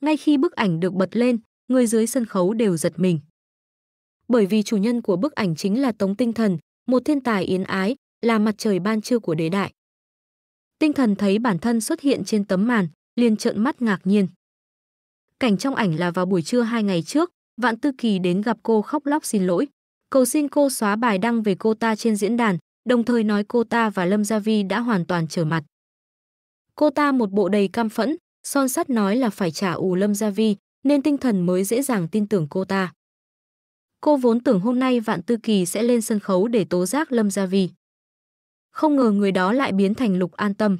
Ngay khi bức ảnh được bật lên, người dưới sân khấu đều giật mình. Bởi vì chủ nhân của bức ảnh chính là Tống Tinh Thần, một thiên tài yến ái, là mặt trời ban trưa của đế đại. Tinh thần thấy bản thân xuất hiện trên tấm màn, liền trợn mắt ngạc nhiên. Cảnh trong ảnh là vào buổi trưa hai ngày trước, Vạn Tư Kỳ đến gặp cô khóc lóc xin lỗi. Cầu xin cô xóa bài đăng về cô ta trên diễn đàn, đồng thời nói cô ta và Lâm Gia Vi đã hoàn toàn trở mặt. Cô ta một bộ đầy cam phẫn, son sắt nói là phải trả ù Lâm Gia Vi, nên tinh thần mới dễ dàng tin tưởng cô ta. Cô vốn tưởng hôm nay Vạn Tư Kỳ sẽ lên sân khấu để tố giác Lâm Gia Vi. Không ngờ người đó lại biến thành Lục An Tâm.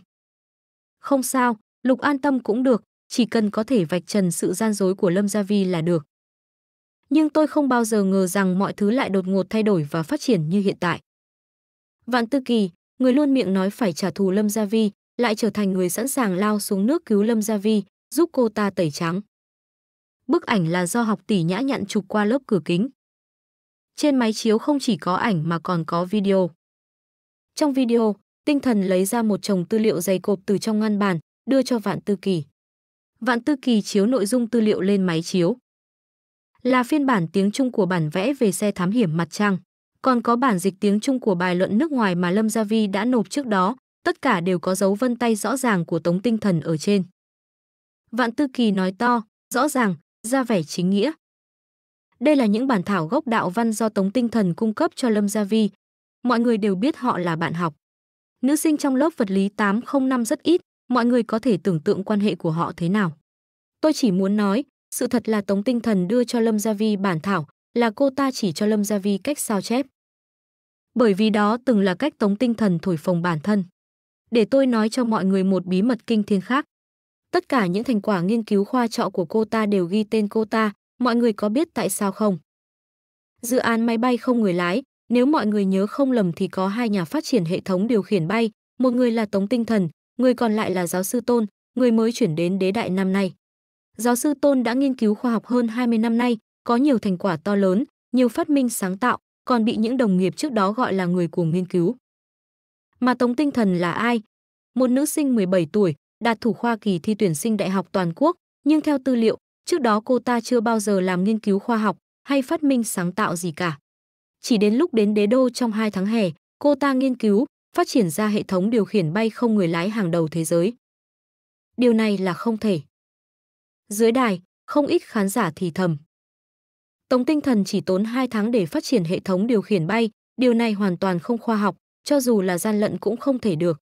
Không sao, Lục An Tâm cũng được, chỉ cần có thể vạch trần sự gian dối của Lâm Gia Vi là được. Nhưng tôi không bao giờ ngờ rằng mọi thứ lại đột ngột thay đổi và phát triển như hiện tại. Vạn Tư Kỳ, người luôn miệng nói phải trả thù Lâm Gia Vi, lại trở thành người sẵn sàng lao xuống nước cứu Lâm Gia Vi, giúp cô ta tẩy trắng. Bức ảnh là do học tỷ nhã nhặn chụp qua lớp cửa kính. Trên máy chiếu không chỉ có ảnh mà còn có video. Trong video, tinh thần lấy ra một chồng tư liệu dày cộp từ trong ngăn bàn, đưa cho Vạn Tư Kỳ. Vạn Tư Kỳ chiếu nội dung tư liệu lên máy chiếu. Là phiên bản tiếng Trung của bản vẽ về xe thám hiểm mặt trăng, còn có bản dịch tiếng Trung của bài luận nước ngoài mà Lâm Gia Vi đã nộp trước đó, tất cả đều có dấu vân tay rõ ràng của Tống Tinh Thần ở trên. Vạn Tư Kỳ nói to, rõ ràng, ra vẻ chính nghĩa. Đây là những bản thảo gốc đạo văn do Tống Tinh Thần cung cấp cho Lâm Gia Vi. Mọi người đều biết họ là bạn học. Nữ sinh trong lớp vật lý 805 rất ít, mọi người có thể tưởng tượng quan hệ của họ thế nào. Tôi chỉ muốn nói, sự thật là Tống Tinh Thần đưa cho Lâm Gia Vi bản thảo, là cô ta chỉ cho Lâm Gia Vi cách sao chép. Bởi vì đó từng là cách Tống Tinh Thần thổi phồng bản thân. Để tôi nói cho mọi người một bí mật kinh thiên khác. Tất cả những thành quả nghiên cứu khoa trọ của cô ta đều ghi tên cô ta, mọi người có biết tại sao không? Dự án máy bay không người lái, nếu mọi người nhớ không lầm thì có hai nhà phát triển hệ thống điều khiển bay, một người là Tống Tinh Thần, người còn lại là giáo sư Tôn, người mới chuyển đến đế đại năm nay. Giáo sư Tôn đã nghiên cứu khoa học hơn 20 năm nay, có nhiều thành quả to lớn, nhiều phát minh sáng tạo, còn bị những đồng nghiệp trước đó gọi là người cuồng nghiên cứu. Mà Tống Tinh Thần là ai? Một nữ sinh 17 tuổi, đạt thủ khoa kỳ thi tuyển sinh đại học toàn quốc, nhưng theo tư liệu, Trước đó cô ta chưa bao giờ làm nghiên cứu khoa học hay phát minh sáng tạo gì cả. Chỉ đến lúc đến đế đô trong hai tháng hè, cô ta nghiên cứu, phát triển ra hệ thống điều khiển bay không người lái hàng đầu thế giới. Điều này là không thể. Dưới đài, không ít khán giả thì thầm. Tổng tinh thần chỉ tốn 2 tháng để phát triển hệ thống điều khiển bay, điều này hoàn toàn không khoa học, cho dù là gian lận cũng không thể được.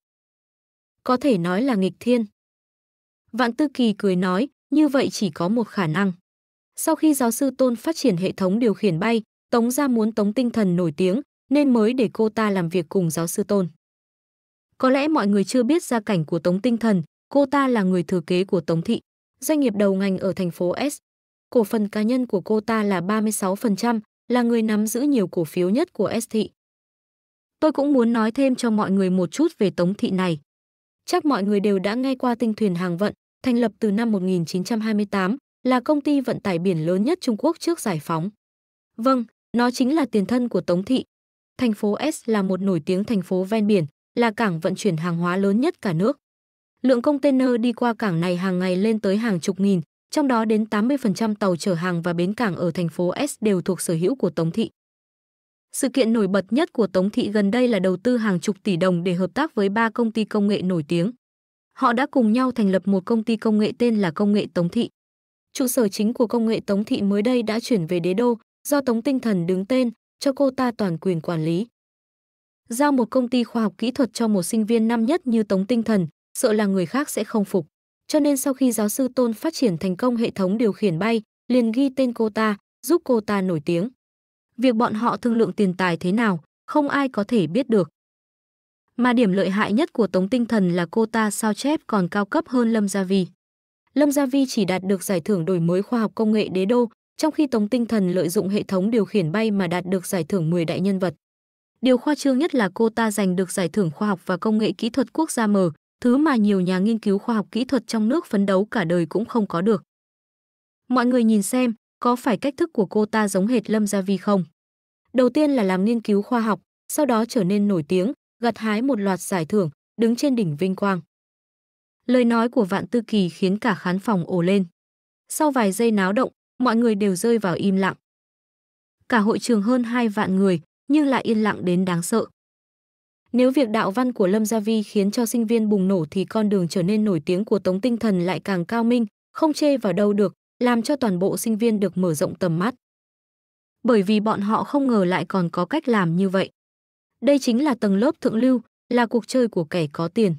Có thể nói là nghịch thiên. Vạn Tư Kỳ cười nói, như vậy chỉ có một khả năng. Sau khi giáo sư Tôn phát triển hệ thống điều khiển bay, Tống gia muốn Tống Tinh Thần nổi tiếng, nên mới để cô ta làm việc cùng giáo sư Tôn. Có lẽ mọi người chưa biết gia cảnh của Tống Tinh Thần, cô ta là người thừa kế của Tống Thị, doanh nghiệp đầu ngành ở thành phố S. Cổ phần cá nhân của cô ta là 36%, là người nắm giữ nhiều cổ phiếu nhất của S Thị. Tôi cũng muốn nói thêm cho mọi người một chút về Tống Thị này. Chắc mọi người đều đã nghe qua tinh thuyền hàng vận, thành lập từ năm 1928, là công ty vận tải biển lớn nhất Trung Quốc trước giải phóng. Vâng, nó chính là tiền thân của Tống Thị. Thành phố S là một nổi tiếng thành phố ven biển, là cảng vận chuyển hàng hóa lớn nhất cả nước. Lượng container đi qua cảng này hàng ngày lên tới hàng chục nghìn, trong đó đến 80% tàu chở hàng và bến cảng ở thành phố S đều thuộc sở hữu của Tống Thị. Sự kiện nổi bật nhất của Tống Thị gần đây là đầu tư hàng chục tỷ đồng để hợp tác với ba công ty công nghệ nổi tiếng. Họ đã cùng nhau thành lập một công ty công nghệ tên là Công nghệ Tống Thị. Trụ sở chính của Công nghệ Tống Thị mới đây đã chuyển về Đế Đô, do Tống Tinh Thần đứng tên, cho cô ta toàn quyền quản lý. Giao một công ty khoa học kỹ thuật cho một sinh viên năm nhất như Tống Tinh Thần, sợ là người khác sẽ không phục. Cho nên sau khi giáo sư Tôn phát triển thành công hệ thống điều khiển bay, liền ghi tên cô ta, giúp cô ta nổi tiếng. Việc bọn họ thương lượng tiền tài thế nào, không ai có thể biết được. Mà điểm lợi hại nhất của Tống Tinh Thần là cô ta sao chép còn cao cấp hơn Lâm Gia Vi. Lâm Gia Vi chỉ đạt được giải thưởng đổi mới khoa học công nghệ đế đô, trong khi Tống Tinh Thần lợi dụng hệ thống điều khiển bay mà đạt được giải thưởng 10 đại nhân vật. Điều khoa trương nhất là cô ta giành được giải thưởng khoa học và công nghệ kỹ thuật quốc gia mở, thứ mà nhiều nhà nghiên cứu khoa học kỹ thuật trong nước phấn đấu cả đời cũng không có được. Mọi người nhìn xem, có phải cách thức của cô ta giống hệt Lâm Gia Vi không? Đầu tiên là làm nghiên cứu khoa học, sau đó trở nên nổi tiếng, gặt hái một loạt giải thưởng, đứng trên đỉnh vinh quang. Lời nói của Vạn Tư Kỳ khiến cả khán phòng ồ lên. Sau vài giây náo động, mọi người đều rơi vào im lặng. Cả hội trường hơn hai vạn người, nhưng lại yên lặng đến đáng sợ. Nếu việc đạo văn của Lâm Gia Vi khiến cho sinh viên bùng nổ thì con đường trở nên nổi tiếng của Tống Tinh Thần lại càng cao minh, không chê vào đâu được, làm cho toàn bộ sinh viên được mở rộng tầm mắt. Bởi vì bọn họ không ngờ lại còn có cách làm như vậy. Đây chính là tầng lớp thượng lưu, là cuộc chơi của kẻ có tiền.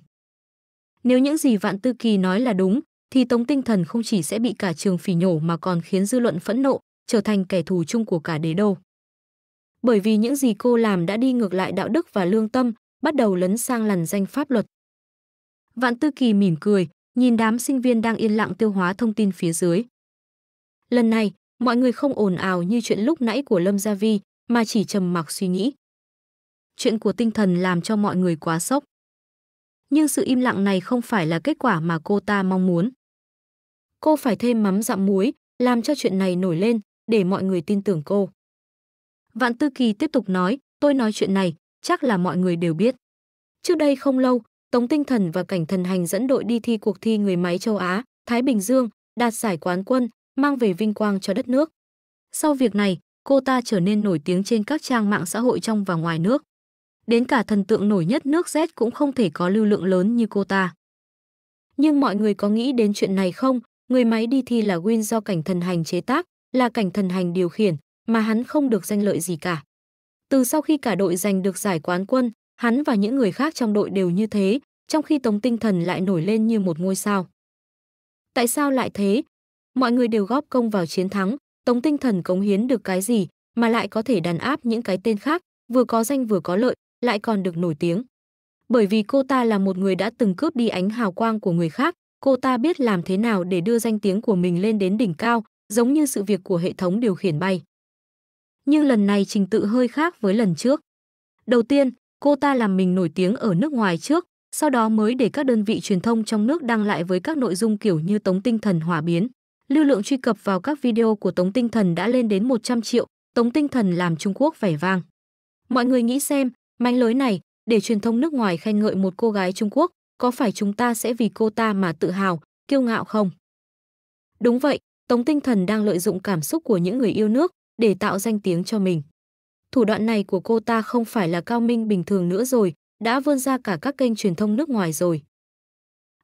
Nếu những gì Vạn Tư Kỳ nói là đúng, thì Tống Tinh Thần không chỉ sẽ bị cả trường phỉ nhổ mà còn khiến dư luận phẫn nộ, trở thành kẻ thù chung của cả đế đô. Bởi vì những gì cô làm đã đi ngược lại đạo đức và lương tâm, bắt đầu lấn sang làn danh pháp luật. Vạn Tư Kỳ mỉm cười, nhìn đám sinh viên đang yên lặng tiêu hóa thông tin phía dưới. Lần này, mọi người không ồn ào như chuyện lúc nãy của Lâm Gia Vi, mà chỉ trầm mặc suy nghĩ chuyện của tinh thần làm cho mọi người quá sốc. Nhưng sự im lặng này không phải là kết quả mà cô ta mong muốn. Cô phải thêm mắm dặm muối, làm cho chuyện này nổi lên, để mọi người tin tưởng cô. Vạn Tư Kỳ tiếp tục nói, tôi nói chuyện này, chắc là mọi người đều biết. Trước đây không lâu, Tống Tinh Thần và Cảnh Thần Hành dẫn đội đi thi cuộc thi người máy châu Á, Thái Bình Dương, đạt giải quán quân, mang về vinh quang cho đất nước. Sau việc này, cô ta trở nên nổi tiếng trên các trang mạng xã hội trong và ngoài nước đến cả thần tượng nổi nhất nước Z cũng không thể có lưu lượng lớn như cô ta. Nhưng mọi người có nghĩ đến chuyện này không? Người máy đi thi là Win do cảnh thần hành chế tác, là cảnh thần hành điều khiển, mà hắn không được danh lợi gì cả. Từ sau khi cả đội giành được giải quán quân, hắn và những người khác trong đội đều như thế, trong khi Tống Tinh Thần lại nổi lên như một ngôi sao. Tại sao lại thế? Mọi người đều góp công vào chiến thắng, Tống Tinh Thần cống hiến được cái gì mà lại có thể đàn áp những cái tên khác, vừa có danh vừa có lợi, lại còn được nổi tiếng. Bởi vì cô ta là một người đã từng cướp đi ánh hào quang của người khác, cô ta biết làm thế nào để đưa danh tiếng của mình lên đến đỉnh cao, giống như sự việc của hệ thống điều khiển bay. Nhưng lần này trình tự hơi khác với lần trước. Đầu tiên, cô ta làm mình nổi tiếng ở nước ngoài trước, sau đó mới để các đơn vị truyền thông trong nước đăng lại với các nội dung kiểu như tống tinh thần hỏa biến. Lưu lượng truy cập vào các video của tống tinh thần đã lên đến 100 triệu, tống tinh thần làm Trung Quốc vẻ vang. Mọi người nghĩ xem, Mánh lối này, để truyền thông nước ngoài khen ngợi một cô gái Trung Quốc, có phải chúng ta sẽ vì cô ta mà tự hào, kiêu ngạo không? Đúng vậy, Tống Tinh Thần đang lợi dụng cảm xúc của những người yêu nước để tạo danh tiếng cho mình. Thủ đoạn này của cô ta không phải là cao minh bình thường nữa rồi, đã vươn ra cả các kênh truyền thông nước ngoài rồi.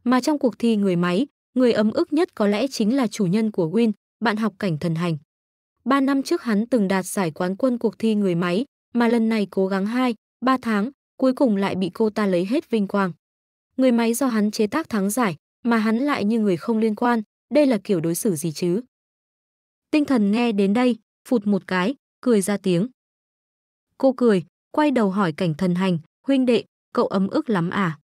Mà trong cuộc thi người máy, người ấm ức nhất có lẽ chính là chủ nhân của Win, bạn học cảnh thần hành. Ba năm trước hắn từng đạt giải quán quân cuộc thi người máy, mà lần này cố gắng hai, 3 tháng, cuối cùng lại bị cô ta lấy hết vinh quang. Người máy do hắn chế tác thắng giải, mà hắn lại như người không liên quan, đây là kiểu đối xử gì chứ? Tinh thần nghe đến đây, phụt một cái, cười ra tiếng. Cô cười, quay đầu hỏi cảnh thần hành, huynh đệ, cậu ấm ức lắm à?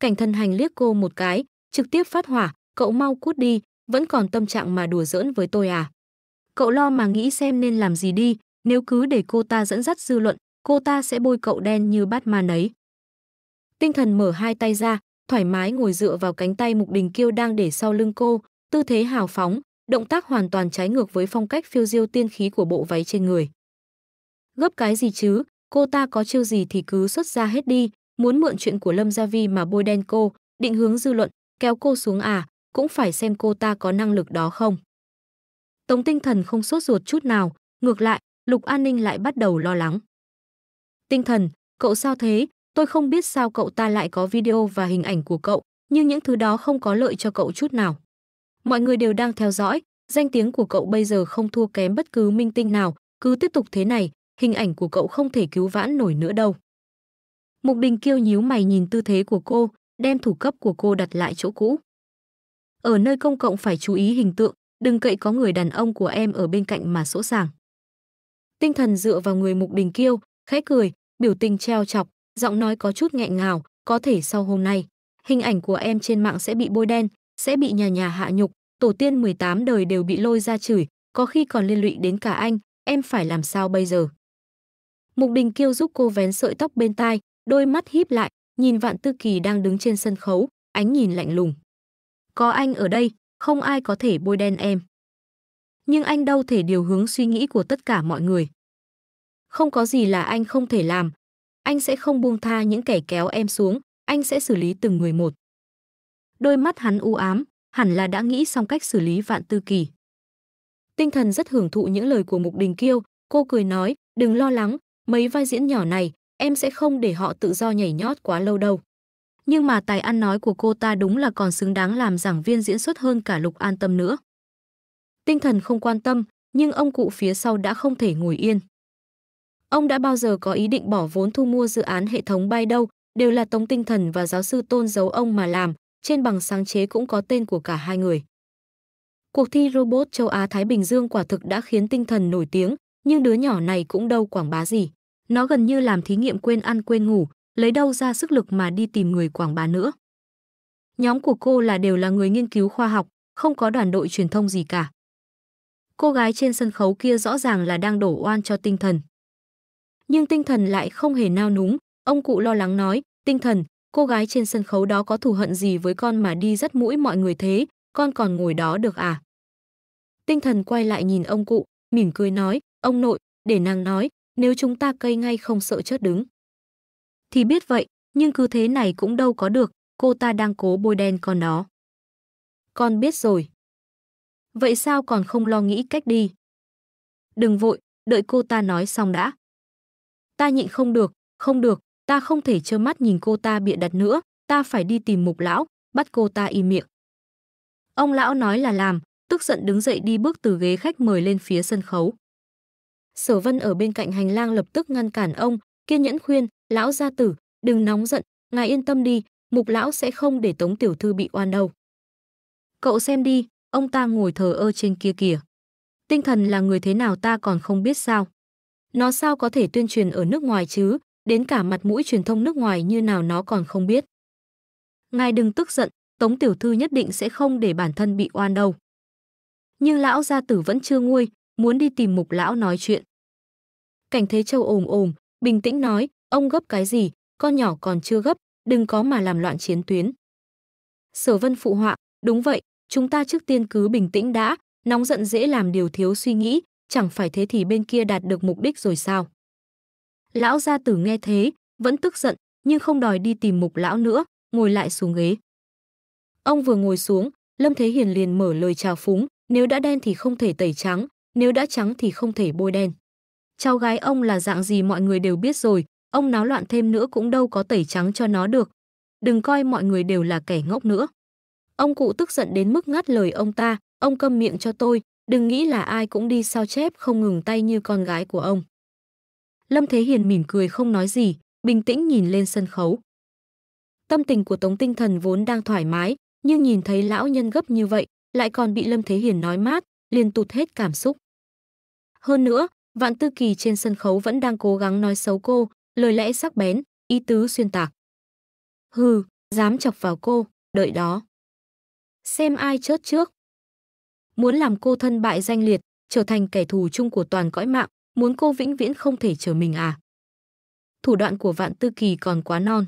Cảnh thần hành liếc cô một cái, trực tiếp phát hỏa, cậu mau cút đi, vẫn còn tâm trạng mà đùa giỡn với tôi à? Cậu lo mà nghĩ xem nên làm gì đi, nếu cứ để cô ta dẫn dắt dư luận, cô ta sẽ bôi cậu đen như Batman ấy. Tinh thần mở hai tay ra, thoải mái ngồi dựa vào cánh tay Mục Đình Kiêu đang để sau lưng cô, tư thế hào phóng, động tác hoàn toàn trái ngược với phong cách phiêu diêu tiên khí của bộ váy trên người. Gấp cái gì chứ, cô ta có chiêu gì thì cứ xuất ra hết đi, muốn mượn chuyện của Lâm Gia Vi mà bôi đen cô, định hướng dư luận, kéo cô xuống à, cũng phải xem cô ta có năng lực đó không. Tống tinh thần không sốt ruột chút nào, ngược lại, Lục An Ninh lại bắt đầu lo lắng tinh thần, cậu sao thế, tôi không biết sao cậu ta lại có video và hình ảnh của cậu, nhưng những thứ đó không có lợi cho cậu chút nào. Mọi người đều đang theo dõi, danh tiếng của cậu bây giờ không thua kém bất cứ minh tinh nào, cứ tiếp tục thế này, hình ảnh của cậu không thể cứu vãn nổi nữa đâu. Mục Đình Kiêu nhíu mày nhìn tư thế của cô, đem thủ cấp của cô đặt lại chỗ cũ. Ở nơi công cộng phải chú ý hình tượng, đừng cậy có người đàn ông của em ở bên cạnh mà sỗ sàng. Tinh thần dựa vào người Mục Đình Kiêu, khẽ cười, biểu tình treo chọc, giọng nói có chút nghẹn ngào, có thể sau hôm nay, hình ảnh của em trên mạng sẽ bị bôi đen, sẽ bị nhà nhà hạ nhục, tổ tiên 18 đời đều bị lôi ra chửi, có khi còn liên lụy đến cả anh, em phải làm sao bây giờ? Mục Đình Kiêu giúp cô vén sợi tóc bên tai, đôi mắt híp lại, nhìn Vạn Tư Kỳ đang đứng trên sân khấu, ánh nhìn lạnh lùng. Có anh ở đây, không ai có thể bôi đen em. Nhưng anh đâu thể điều hướng suy nghĩ của tất cả mọi người. Không có gì là anh không thể làm. Anh sẽ không buông tha những kẻ kéo em xuống, anh sẽ xử lý từng người một. Đôi mắt hắn u ám, hẳn là đã nghĩ xong cách xử lý vạn tư kỳ. Tinh thần rất hưởng thụ những lời của Mục Đình Kiêu, cô cười nói, đừng lo lắng, mấy vai diễn nhỏ này, em sẽ không để họ tự do nhảy nhót quá lâu đâu. Nhưng mà tài ăn nói của cô ta đúng là còn xứng đáng làm giảng viên diễn xuất hơn cả lục an tâm nữa. Tinh thần không quan tâm, nhưng ông cụ phía sau đã không thể ngồi yên. Ông đã bao giờ có ý định bỏ vốn thu mua dự án hệ thống bay đâu, đều là Tống Tinh Thần và giáo sư Tôn Giấu ông mà làm, trên bằng sáng chế cũng có tên của cả hai người. Cuộc thi robot châu Á-Thái Bình Dương quả thực đã khiến Tinh Thần nổi tiếng, nhưng đứa nhỏ này cũng đâu quảng bá gì. Nó gần như làm thí nghiệm quên ăn quên ngủ, lấy đâu ra sức lực mà đi tìm người quảng bá nữa. Nhóm của cô là đều là người nghiên cứu khoa học, không có đoàn đội truyền thông gì cả. Cô gái trên sân khấu kia rõ ràng là đang đổ oan cho tinh thần nhưng tinh thần lại không hề nao núng. Ông cụ lo lắng nói, tinh thần, cô gái trên sân khấu đó có thù hận gì với con mà đi rất mũi mọi người thế, con còn ngồi đó được à? Tinh thần quay lại nhìn ông cụ, mỉm cười nói, ông nội, để nàng nói, nếu chúng ta cây ngay không sợ chớt đứng. Thì biết vậy, nhưng cứ thế này cũng đâu có được, cô ta đang cố bôi đen con đó. Con biết rồi. Vậy sao còn không lo nghĩ cách đi? Đừng vội, đợi cô ta nói xong đã. Ta nhịn không được, không được, ta không thể trơ mắt nhìn cô ta bịa đặt nữa, ta phải đi tìm mục lão, bắt cô ta im miệng. Ông lão nói là làm, tức giận đứng dậy đi bước từ ghế khách mời lên phía sân khấu. Sở Vân ở bên cạnh hành lang lập tức ngăn cản ông, kiên nhẫn khuyên, lão gia tử, đừng nóng giận, ngài yên tâm đi, mục lão sẽ không để tống tiểu thư bị oan đâu. Cậu xem đi, ông ta ngồi thờ ơ trên kia kìa. Tinh thần là người thế nào ta còn không biết sao. Nó sao có thể tuyên truyền ở nước ngoài chứ, đến cả mặt mũi truyền thông nước ngoài như nào nó còn không biết. Ngài đừng tức giận, Tống Tiểu Thư nhất định sẽ không để bản thân bị oan đâu. Nhưng lão gia tử vẫn chưa nguôi, muốn đi tìm mục lão nói chuyện. Cảnh Thế Châu ồm ồm, bình tĩnh nói, ông gấp cái gì, con nhỏ còn chưa gấp, đừng có mà làm loạn chiến tuyến. Sở Vân phụ họa, đúng vậy, chúng ta trước tiên cứ bình tĩnh đã, nóng giận dễ làm điều thiếu suy nghĩ, chẳng phải thế thì bên kia đạt được mục đích rồi sao? Lão gia tử nghe thế, vẫn tức giận, nhưng không đòi đi tìm mục lão nữa, ngồi lại xuống ghế. Ông vừa ngồi xuống, Lâm Thế Hiền liền mở lời chào phúng, nếu đã đen thì không thể tẩy trắng, nếu đã trắng thì không thể bôi đen. Cháu gái ông là dạng gì mọi người đều biết rồi, ông náo loạn thêm nữa cũng đâu có tẩy trắng cho nó được. Đừng coi mọi người đều là kẻ ngốc nữa. Ông cụ tức giận đến mức ngắt lời ông ta, ông câm miệng cho tôi, Đừng nghĩ là ai cũng đi sao chép không ngừng tay như con gái của ông. Lâm Thế Hiền mỉm cười không nói gì, bình tĩnh nhìn lên sân khấu. Tâm tình của Tống Tinh Thần vốn đang thoải mái, nhưng nhìn thấy lão nhân gấp như vậy, lại còn bị Lâm Thế Hiền nói mát, liền tụt hết cảm xúc. Hơn nữa, Vạn Tư Kỳ trên sân khấu vẫn đang cố gắng nói xấu cô, lời lẽ sắc bén, ý tứ xuyên tạc. Hừ, dám chọc vào cô, đợi đó. Xem ai chớt trước muốn làm cô thân bại danh liệt, trở thành kẻ thù chung của toàn cõi mạng, muốn cô vĩnh viễn không thể trở mình à? Thủ đoạn của Vạn Tư Kỳ còn quá non.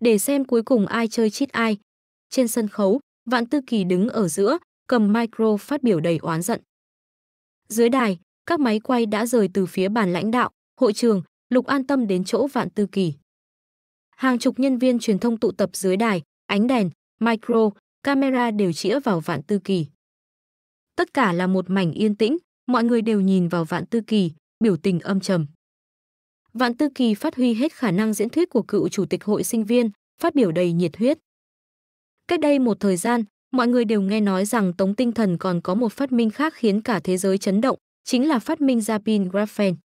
Để xem cuối cùng ai chơi chít ai. Trên sân khấu, Vạn Tư Kỳ đứng ở giữa, cầm micro phát biểu đầy oán giận. Dưới đài, các máy quay đã rời từ phía bàn lãnh đạo, hội trường, Lục An Tâm đến chỗ Vạn Tư Kỳ. Hàng chục nhân viên truyền thông tụ tập dưới đài, ánh đèn, micro, camera đều chĩa vào Vạn Tư Kỳ tất cả là một mảnh yên tĩnh, mọi người đều nhìn vào Vạn Tư Kỳ, biểu tình âm trầm. Vạn Tư Kỳ phát huy hết khả năng diễn thuyết của cựu chủ tịch hội sinh viên, phát biểu đầy nhiệt huyết. Cách đây một thời gian, mọi người đều nghe nói rằng Tống Tinh Thần còn có một phát minh khác khiến cả thế giới chấn động, chính là phát minh ra pin graphene.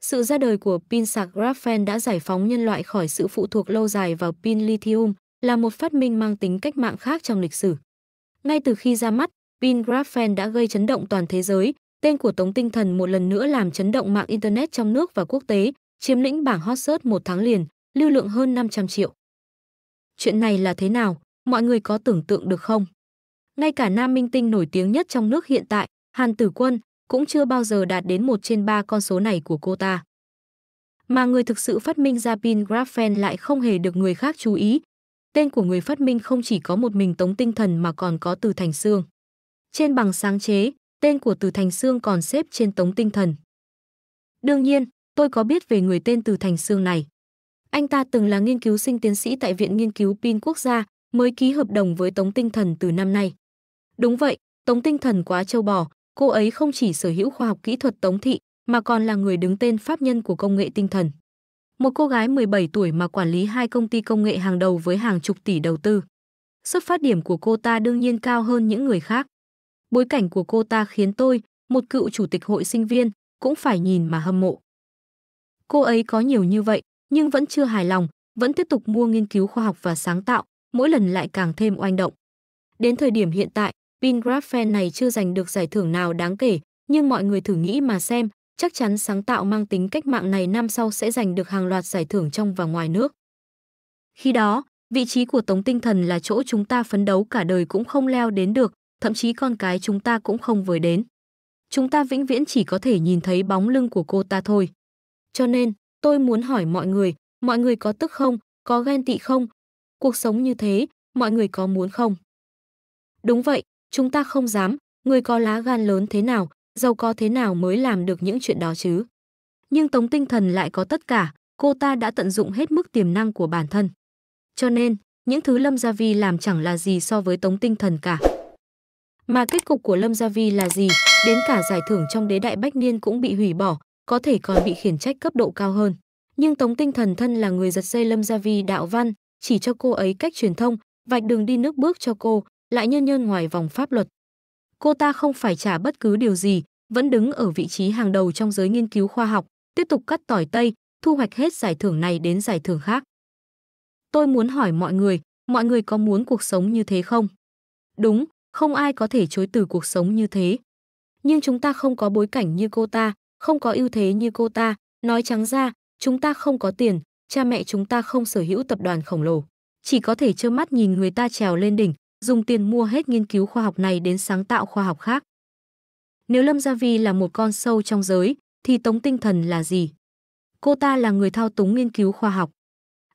Sự ra đời của pin sạc graphene đã giải phóng nhân loại khỏi sự phụ thuộc lâu dài vào pin lithium, là một phát minh mang tính cách mạng khác trong lịch sử. Ngay từ khi ra mắt, VinGraphene đã gây chấn động toàn thế giới. Tên của Tống Tinh Thần một lần nữa làm chấn động mạng Internet trong nước và quốc tế, chiếm lĩnh bảng hot search một tháng liền, lưu lượng hơn 500 triệu. Chuyện này là thế nào? Mọi người có tưởng tượng được không? Ngay cả nam minh tinh nổi tiếng nhất trong nước hiện tại, Hàn Tử Quân, cũng chưa bao giờ đạt đến một trên ba con số này của cô ta. Mà người thực sự phát minh ra pin graphene lại không hề được người khác chú ý. Tên của người phát minh không chỉ có một mình tống tinh thần mà còn có từ thành xương trên bằng sáng chế, tên của Từ Thành Sương còn xếp trên tống tinh thần. Đương nhiên, tôi có biết về người tên Từ Thành Sương này. Anh ta từng là nghiên cứu sinh tiến sĩ tại Viện Nghiên cứu Pin Quốc gia, mới ký hợp đồng với Tống Tinh Thần từ năm nay. Đúng vậy, Tống Tinh Thần quá châu bò, cô ấy không chỉ sở hữu khoa học kỹ thuật Tống Thị, mà còn là người đứng tên pháp nhân của công nghệ tinh thần. Một cô gái 17 tuổi mà quản lý hai công ty công nghệ hàng đầu với hàng chục tỷ đầu tư. Xuất phát điểm của cô ta đương nhiên cao hơn những người khác. Bối cảnh của cô ta khiến tôi, một cựu chủ tịch hội sinh viên, cũng phải nhìn mà hâm mộ. Cô ấy có nhiều như vậy, nhưng vẫn chưa hài lòng, vẫn tiếp tục mua nghiên cứu khoa học và sáng tạo, mỗi lần lại càng thêm oanh động. Đến thời điểm hiện tại, pin Vingraphen này chưa giành được giải thưởng nào đáng kể, nhưng mọi người thử nghĩ mà xem, chắc chắn sáng tạo mang tính cách mạng này năm sau sẽ giành được hàng loạt giải thưởng trong và ngoài nước. Khi đó, vị trí của Tống Tinh Thần là chỗ chúng ta phấn đấu cả đời cũng không leo đến được, thậm chí con cái chúng ta cũng không với đến. Chúng ta vĩnh viễn chỉ có thể nhìn thấy bóng lưng của cô ta thôi. Cho nên, tôi muốn hỏi mọi người, mọi người có tức không, có ghen tị không? Cuộc sống như thế, mọi người có muốn không? Đúng vậy, chúng ta không dám, người có lá gan lớn thế nào, giàu có thế nào mới làm được những chuyện đó chứ. Nhưng Tống Tinh Thần lại có tất cả, cô ta đã tận dụng hết mức tiềm năng của bản thân. Cho nên, những thứ Lâm Gia Vi làm chẳng là gì so với Tống Tinh Thần cả. Mà kết cục của Lâm Gia Vi là gì? Đến cả giải thưởng trong đế đại bách niên cũng bị hủy bỏ, có thể còn bị khiển trách cấp độ cao hơn. Nhưng Tống Tinh Thần thân là người giật dây Lâm Gia Vi đạo văn, chỉ cho cô ấy cách truyền thông, vạch đường đi nước bước cho cô, lại nhân nhân ngoài vòng pháp luật. Cô ta không phải trả bất cứ điều gì, vẫn đứng ở vị trí hàng đầu trong giới nghiên cứu khoa học, tiếp tục cắt tỏi tây, thu hoạch hết giải thưởng này đến giải thưởng khác. Tôi muốn hỏi mọi người, mọi người có muốn cuộc sống như thế không? Đúng, không ai có thể chối từ cuộc sống như thế. Nhưng chúng ta không có bối cảnh như cô ta, không có ưu thế như cô ta, nói trắng ra, chúng ta không có tiền, cha mẹ chúng ta không sở hữu tập đoàn khổng lồ, chỉ có thể trơ mắt nhìn người ta trèo lên đỉnh, dùng tiền mua hết nghiên cứu khoa học này đến sáng tạo khoa học khác. Nếu Lâm Gia Vi là một con sâu trong giới, thì Tống Tinh Thần là gì? Cô ta là người thao túng nghiên cứu khoa học.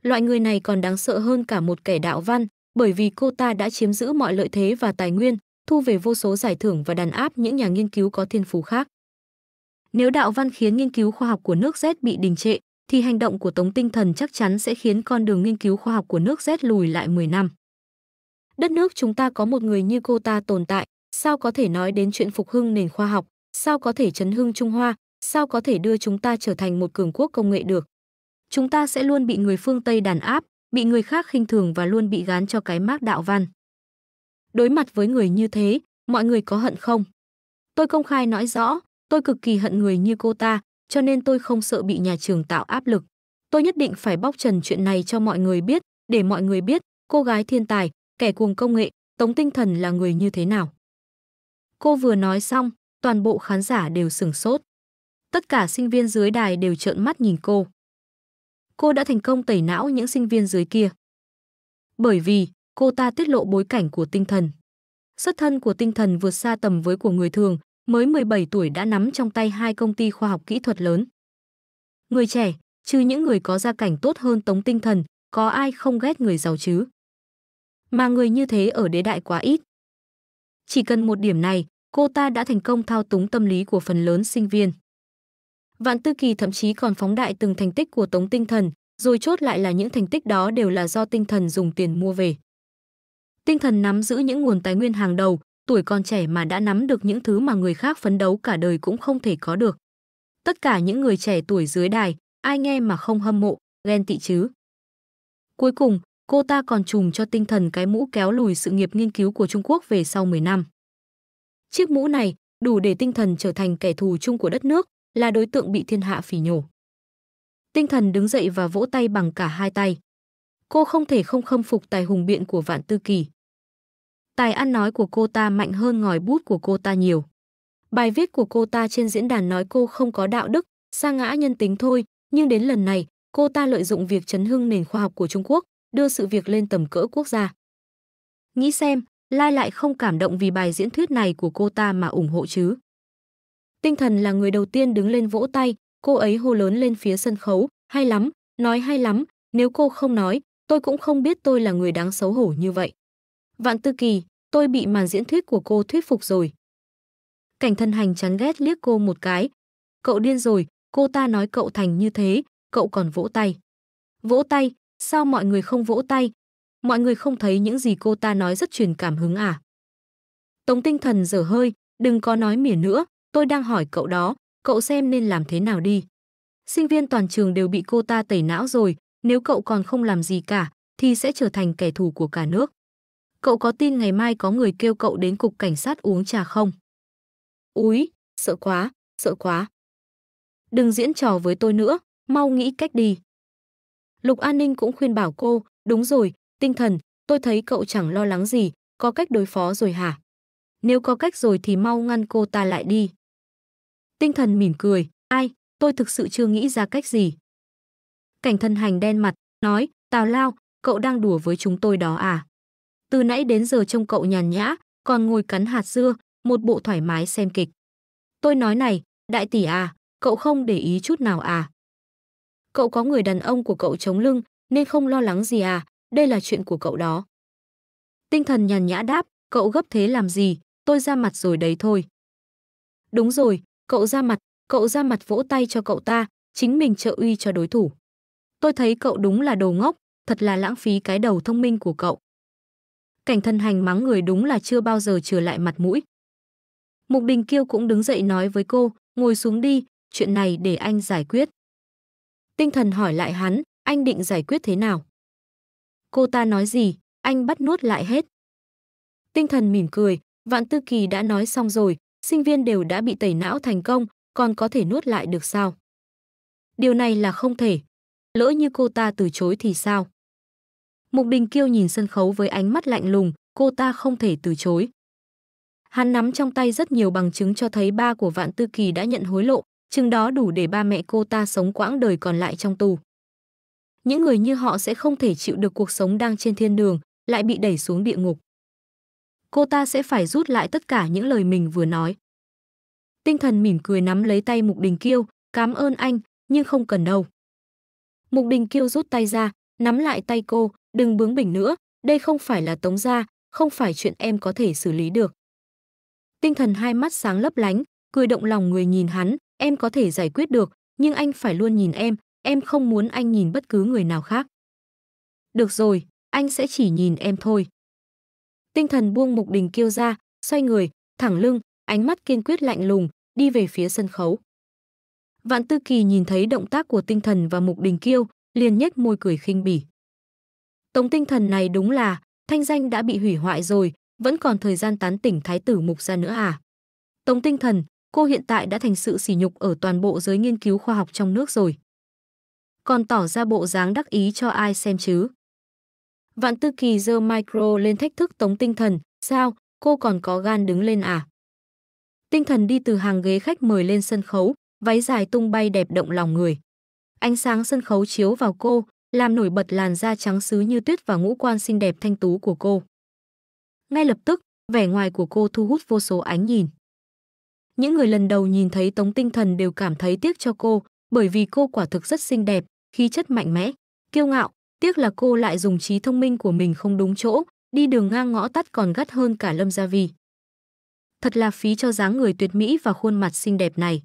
Loại người này còn đáng sợ hơn cả một kẻ đạo văn, bởi vì cô ta đã chiếm giữ mọi lợi thế và tài nguyên, thu về vô số giải thưởng và đàn áp những nhà nghiên cứu có thiên phú khác. Nếu đạo văn khiến nghiên cứu khoa học của nước Z bị đình trệ, thì hành động của Tống Tinh Thần chắc chắn sẽ khiến con đường nghiên cứu khoa học của nước Z lùi lại 10 năm. Đất nước chúng ta có một người như cô ta tồn tại, sao có thể nói đến chuyện phục hưng nền khoa học, sao có thể chấn hưng Trung Hoa, sao có thể đưa chúng ta trở thành một cường quốc công nghệ được. Chúng ta sẽ luôn bị người phương Tây đàn áp, bị người khác khinh thường và luôn bị gán cho cái mác đạo văn. Đối mặt với người như thế, mọi người có hận không? Tôi công khai nói rõ, tôi cực kỳ hận người như cô ta, cho nên tôi không sợ bị nhà trường tạo áp lực. Tôi nhất định phải bóc trần chuyện này cho mọi người biết, để mọi người biết cô gái thiên tài, kẻ cuồng công nghệ, tống tinh thần là người như thế nào. Cô vừa nói xong, toàn bộ khán giả đều sửng sốt. Tất cả sinh viên dưới đài đều trợn mắt nhìn cô cô đã thành công tẩy não những sinh viên dưới kia. Bởi vì, cô ta tiết lộ bối cảnh của tinh thần. Xuất thân của tinh thần vượt xa tầm với của người thường, mới 17 tuổi đã nắm trong tay hai công ty khoa học kỹ thuật lớn. Người trẻ, trừ những người có gia cảnh tốt hơn tống tinh thần, có ai không ghét người giàu chứ? Mà người như thế ở đế đại quá ít. Chỉ cần một điểm này, cô ta đã thành công thao túng tâm lý của phần lớn sinh viên. Vạn Tư Kỳ thậm chí còn phóng đại từng thành tích của Tống Tinh Thần, rồi chốt lại là những thành tích đó đều là do Tinh Thần dùng tiền mua về. Tinh Thần nắm giữ những nguồn tài nguyên hàng đầu, tuổi còn trẻ mà đã nắm được những thứ mà người khác phấn đấu cả đời cũng không thể có được. Tất cả những người trẻ tuổi dưới đài, ai nghe mà không hâm mộ, ghen tị chứ. Cuối cùng, cô ta còn trùm cho Tinh Thần cái mũ kéo lùi sự nghiệp nghiên cứu của Trung Quốc về sau 10 năm. Chiếc mũ này đủ để Tinh Thần trở thành kẻ thù chung của đất nước, là đối tượng bị thiên hạ phỉ nhổ. Tinh thần đứng dậy và vỗ tay bằng cả hai tay. Cô không thể không khâm phục tài hùng biện của Vạn Tư Kỳ. Tài ăn nói của cô ta mạnh hơn ngòi bút của cô ta nhiều. Bài viết của cô ta trên diễn đàn nói cô không có đạo đức, sa ngã nhân tính thôi, nhưng đến lần này, cô ta lợi dụng việc chấn hưng nền khoa học của Trung Quốc, đưa sự việc lên tầm cỡ quốc gia. Nghĩ xem, Lai lại không cảm động vì bài diễn thuyết này của cô ta mà ủng hộ chứ. Tinh thần là người đầu tiên đứng lên vỗ tay, cô ấy hô lớn lên phía sân khấu, hay lắm, nói hay lắm, nếu cô không nói, tôi cũng không biết tôi là người đáng xấu hổ như vậy. Vạn Tư Kỳ, tôi bị màn diễn thuyết của cô thuyết phục rồi. Cảnh thân hành chán ghét liếc cô một cái. Cậu điên rồi, cô ta nói cậu thành như thế, cậu còn vỗ tay. Vỗ tay, sao mọi người không vỗ tay? Mọi người không thấy những gì cô ta nói rất truyền cảm hứng à? Tống tinh thần dở hơi, đừng có nói mỉa nữa, tôi đang hỏi cậu đó, cậu xem nên làm thế nào đi. Sinh viên toàn trường đều bị cô ta tẩy não rồi, nếu cậu còn không làm gì cả, thì sẽ trở thành kẻ thù của cả nước. Cậu có tin ngày mai có người kêu cậu đến cục cảnh sát uống trà không? Úi, sợ quá, sợ quá. Đừng diễn trò với tôi nữa, mau nghĩ cách đi. Lục An Ninh cũng khuyên bảo cô, đúng rồi, tinh thần, tôi thấy cậu chẳng lo lắng gì, có cách đối phó rồi hả? nếu có cách rồi thì mau ngăn cô ta lại đi. Tinh thần mỉm cười, ai, tôi thực sự chưa nghĩ ra cách gì. Cảnh thân hành đen mặt, nói, Tào Lao, cậu đang đùa với chúng tôi đó à? Từ nãy đến giờ trông cậu nhàn nhã, còn ngồi cắn hạt dưa, một bộ thoải mái xem kịch. Tôi nói này, đại tỷ à, cậu không để ý chút nào à? Cậu có người đàn ông của cậu chống lưng, nên không lo lắng gì à, đây là chuyện của cậu đó. Tinh thần nhàn nhã đáp, cậu gấp thế làm gì, tôi ra mặt rồi đấy thôi. Đúng rồi, cậu ra mặt, cậu ra mặt vỗ tay cho cậu ta, chính mình trợ uy cho đối thủ. Tôi thấy cậu đúng là đồ ngốc, thật là lãng phí cái đầu thông minh của cậu. Cảnh thân hành mắng người đúng là chưa bao giờ trừ lại mặt mũi. Mục Đình Kiêu cũng đứng dậy nói với cô, ngồi xuống đi, chuyện này để anh giải quyết. Tinh thần hỏi lại hắn, anh định giải quyết thế nào? Cô ta nói gì, anh bắt nuốt lại hết. Tinh thần mỉm cười, Vạn Tư Kỳ đã nói xong rồi, sinh viên đều đã bị tẩy não thành công, còn có thể nuốt lại được sao? Điều này là không thể. Lỡ như cô ta từ chối thì sao? Mục Đình Kiêu nhìn sân khấu với ánh mắt lạnh lùng, cô ta không thể từ chối. Hắn nắm trong tay rất nhiều bằng chứng cho thấy ba của Vạn Tư Kỳ đã nhận hối lộ, chừng đó đủ để ba mẹ cô ta sống quãng đời còn lại trong tù. Những người như họ sẽ không thể chịu được cuộc sống đang trên thiên đường, lại bị đẩy xuống địa ngục cô ta sẽ phải rút lại tất cả những lời mình vừa nói. Tinh thần mỉm cười nắm lấy tay Mục Đình Kiêu, cảm ơn anh, nhưng không cần đâu. Mục Đình Kiêu rút tay ra, nắm lại tay cô, đừng bướng bỉnh nữa, đây không phải là tống gia, không phải chuyện em có thể xử lý được. Tinh thần hai mắt sáng lấp lánh, cười động lòng người nhìn hắn, em có thể giải quyết được, nhưng anh phải luôn nhìn em, em không muốn anh nhìn bất cứ người nào khác. Được rồi, anh sẽ chỉ nhìn em thôi tinh thần buông mục đình kêu ra xoay người thẳng lưng ánh mắt kiên quyết lạnh lùng đi về phía sân khấu vạn tư kỳ nhìn thấy động tác của tinh thần và mục đình kiêu liền nhếch môi cười khinh bỉ tống tinh thần này đúng là thanh danh đã bị hủy hoại rồi vẫn còn thời gian tán tỉnh thái tử mục ra nữa à tống tinh thần cô hiện tại đã thành sự sỉ nhục ở toàn bộ giới nghiên cứu khoa học trong nước rồi còn tỏ ra bộ dáng đắc ý cho ai xem chứ Vạn Tư Kỳ giơ micro lên thách thức Tống Tinh Thần, "Sao, cô còn có gan đứng lên à?" Tinh Thần đi từ hàng ghế khách mời lên sân khấu, váy dài tung bay đẹp động lòng người. Ánh sáng sân khấu chiếu vào cô, làm nổi bật làn da trắng sứ như tuyết và ngũ quan xinh đẹp thanh tú của cô. Ngay lập tức, vẻ ngoài của cô thu hút vô số ánh nhìn. Những người lần đầu nhìn thấy Tống Tinh Thần đều cảm thấy tiếc cho cô, bởi vì cô quả thực rất xinh đẹp, khí chất mạnh mẽ, kiêu ngạo, Tiếc là cô lại dùng trí thông minh của mình không đúng chỗ, đi đường ngang ngõ tắt còn gắt hơn cả Lâm Gia Vi. Thật là phí cho dáng người tuyệt mỹ và khuôn mặt xinh đẹp này.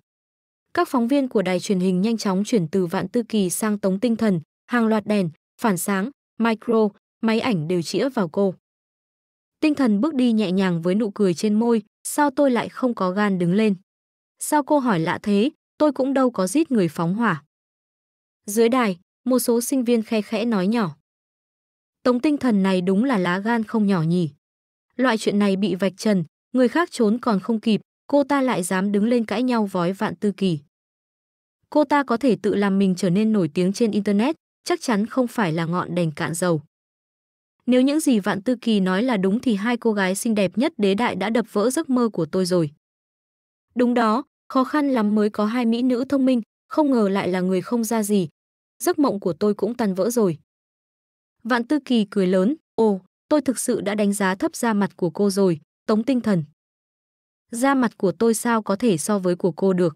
Các phóng viên của đài truyền hình nhanh chóng chuyển từ Vạn Tư Kỳ sang Tống Tinh Thần, hàng loạt đèn, phản sáng, micro, máy ảnh đều chĩa vào cô. Tinh Thần bước đi nhẹ nhàng với nụ cười trên môi, sao tôi lại không có gan đứng lên? Sao cô hỏi lạ thế, tôi cũng đâu có giết người phóng hỏa. Dưới đài, một số sinh viên khe khẽ nói nhỏ. Tống tinh thần này đúng là lá gan không nhỏ nhỉ. Loại chuyện này bị vạch trần, người khác trốn còn không kịp, cô ta lại dám đứng lên cãi nhau vói vạn tư kỳ. Cô ta có thể tự làm mình trở nên nổi tiếng trên Internet, chắc chắn không phải là ngọn đèn cạn dầu. Nếu những gì Vạn Tư Kỳ nói là đúng thì hai cô gái xinh đẹp nhất đế đại đã đập vỡ giấc mơ của tôi rồi. Đúng đó, khó khăn lắm mới có hai mỹ nữ thông minh, không ngờ lại là người không ra gì, giấc mộng của tôi cũng tan vỡ rồi. Vạn Tư Kỳ cười lớn, ồ, tôi thực sự đã đánh giá thấp da mặt của cô rồi, tống tinh thần. Da mặt của tôi sao có thể so với của cô được.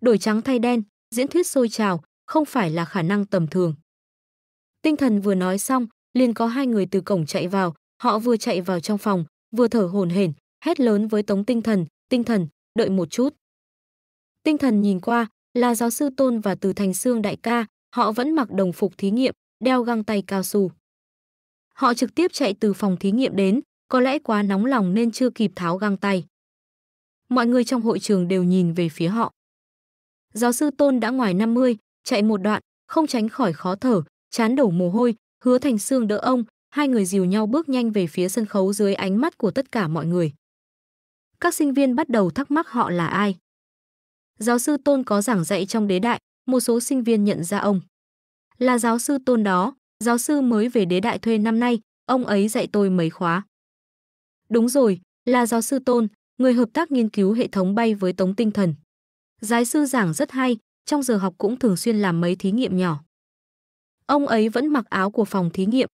Đổi trắng thay đen, diễn thuyết sôi trào, không phải là khả năng tầm thường. Tinh thần vừa nói xong, liền có hai người từ cổng chạy vào, họ vừa chạy vào trong phòng, vừa thở hổn hển, hét lớn với Tống Tinh Thần, "Tinh Thần, đợi một chút." Tinh Thần nhìn qua, là giáo sư Tôn và Từ Thành Sương đại ca, họ vẫn mặc đồng phục thí nghiệm, đeo găng tay cao su. Họ trực tiếp chạy từ phòng thí nghiệm đến, có lẽ quá nóng lòng nên chưa kịp tháo găng tay. Mọi người trong hội trường đều nhìn về phía họ. Giáo sư Tôn đã ngoài 50, chạy một đoạn, không tránh khỏi khó thở, chán đổ mồ hôi, hứa thành xương đỡ ông, hai người dìu nhau bước nhanh về phía sân khấu dưới ánh mắt của tất cả mọi người. Các sinh viên bắt đầu thắc mắc họ là ai. Giáo sư Tôn có giảng dạy trong đế đại, một số sinh viên nhận ra ông. Là giáo sư tôn đó, giáo sư mới về đế đại thuê năm nay, ông ấy dạy tôi mấy khóa. Đúng rồi, là giáo sư tôn, người hợp tác nghiên cứu hệ thống bay với tống tinh thần. Giái sư giảng rất hay, trong giờ học cũng thường xuyên làm mấy thí nghiệm nhỏ. Ông ấy vẫn mặc áo của phòng thí nghiệm.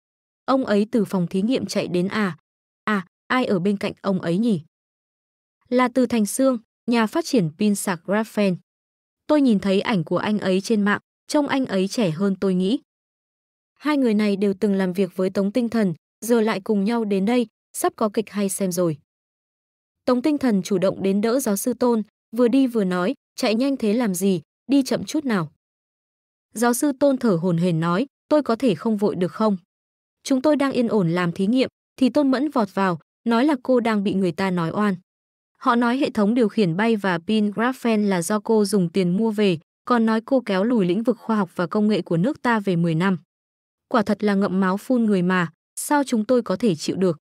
Ông ấy từ phòng thí nghiệm chạy đến à. À, ai ở bên cạnh ông ấy nhỉ? Là từ Thành Sương, nhà phát triển pin sạc Graphene. Tôi nhìn thấy ảnh của anh ấy trên mạng, trông anh ấy trẻ hơn tôi nghĩ. Hai người này đều từng làm việc với Tống Tinh Thần, giờ lại cùng nhau đến đây, sắp có kịch hay xem rồi. Tống Tinh Thần chủ động đến đỡ giáo sư Tôn, vừa đi vừa nói, chạy nhanh thế làm gì, đi chậm chút nào. Giáo sư Tôn thở hồn hển nói, tôi có thể không vội được không? Chúng tôi đang yên ổn làm thí nghiệm, thì Tôn Mẫn vọt vào, nói là cô đang bị người ta nói oan. Họ nói hệ thống điều khiển bay và pin graphene là do cô dùng tiền mua về, còn nói cô kéo lùi lĩnh vực khoa học và công nghệ của nước ta về 10 năm. Quả thật là ngậm máu phun người mà, sao chúng tôi có thể chịu được?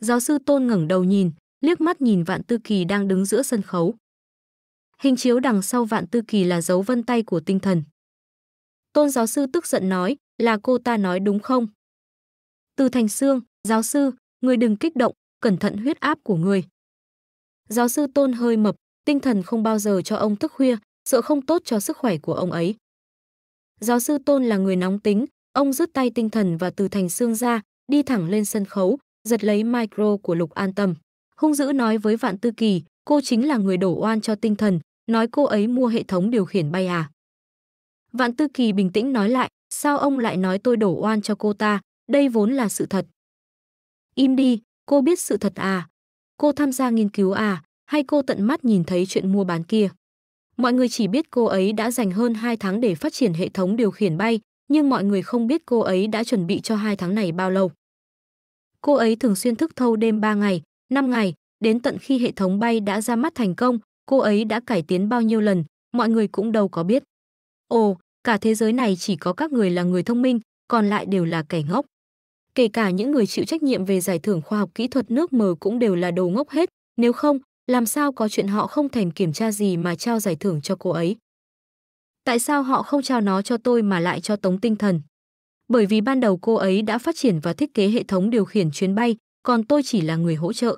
Giáo sư Tôn ngẩng đầu nhìn, liếc mắt nhìn Vạn Tư Kỳ đang đứng giữa sân khấu. Hình chiếu đằng sau Vạn Tư Kỳ là dấu vân tay của tinh thần. Tôn giáo sư tức giận nói, là cô ta nói đúng không? Từ Thành xương giáo sư, người đừng kích động, cẩn thận huyết áp của người. Giáo sư Tôn hơi mập, tinh thần không bao giờ cho ông thức khuya, sợ không tốt cho sức khỏe của ông ấy. Giáo sư Tôn là người nóng tính, ông rút tay tinh thần và từ thành xương ra, đi thẳng lên sân khấu, giật lấy micro của Lục An Tâm. Hung dữ nói với Vạn Tư Kỳ, cô chính là người đổ oan cho tinh thần, nói cô ấy mua hệ thống điều khiển bay à. Vạn Tư Kỳ bình tĩnh nói lại, sao ông lại nói tôi đổ oan cho cô ta, đây vốn là sự thật. Im đi, cô biết sự thật à, Cô tham gia nghiên cứu à, hay cô tận mắt nhìn thấy chuyện mua bán kia? Mọi người chỉ biết cô ấy đã dành hơn 2 tháng để phát triển hệ thống điều khiển bay, nhưng mọi người không biết cô ấy đã chuẩn bị cho hai tháng này bao lâu. Cô ấy thường xuyên thức thâu đêm 3 ngày, 5 ngày, đến tận khi hệ thống bay đã ra mắt thành công, cô ấy đã cải tiến bao nhiêu lần, mọi người cũng đâu có biết. Ồ, cả thế giới này chỉ có các người là người thông minh, còn lại đều là kẻ ngốc kể cả những người chịu trách nhiệm về giải thưởng khoa học kỹ thuật nước mờ cũng đều là đồ ngốc hết, nếu không, làm sao có chuyện họ không thèm kiểm tra gì mà trao giải thưởng cho cô ấy. Tại sao họ không trao nó cho tôi mà lại cho Tống Tinh Thần? Bởi vì ban đầu cô ấy đã phát triển và thiết kế hệ thống điều khiển chuyến bay, còn tôi chỉ là người hỗ trợ.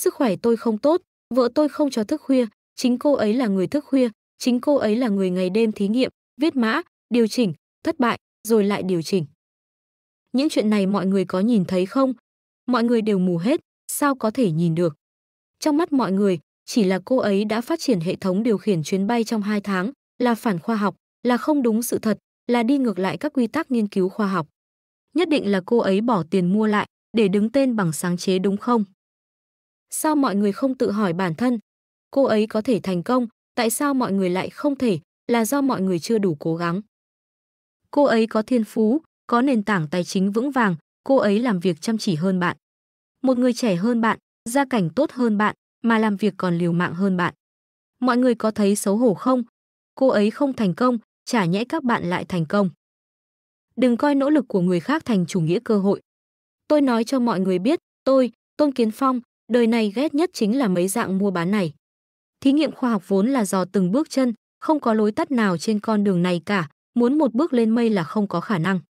Sức khỏe tôi không tốt, vợ tôi không cho thức khuya, chính cô ấy là người thức khuya, chính cô ấy là người ngày đêm thí nghiệm, viết mã, điều chỉnh, thất bại, rồi lại điều chỉnh những chuyện này mọi người có nhìn thấy không? Mọi người đều mù hết, sao có thể nhìn được? Trong mắt mọi người, chỉ là cô ấy đã phát triển hệ thống điều khiển chuyến bay trong 2 tháng, là phản khoa học, là không đúng sự thật, là đi ngược lại các quy tắc nghiên cứu khoa học. Nhất định là cô ấy bỏ tiền mua lại để đứng tên bằng sáng chế đúng không? Sao mọi người không tự hỏi bản thân? Cô ấy có thể thành công, tại sao mọi người lại không thể? Là do mọi người chưa đủ cố gắng. Cô ấy có thiên phú, có nền tảng tài chính vững vàng, cô ấy làm việc chăm chỉ hơn bạn. Một người trẻ hơn bạn, gia cảnh tốt hơn bạn, mà làm việc còn liều mạng hơn bạn. Mọi người có thấy xấu hổ không? Cô ấy không thành công, chả nhẽ các bạn lại thành công. Đừng coi nỗ lực của người khác thành chủ nghĩa cơ hội. Tôi nói cho mọi người biết, tôi, Tôn Kiến Phong, đời này ghét nhất chính là mấy dạng mua bán này. Thí nghiệm khoa học vốn là dò từng bước chân, không có lối tắt nào trên con đường này cả, muốn một bước lên mây là không có khả năng.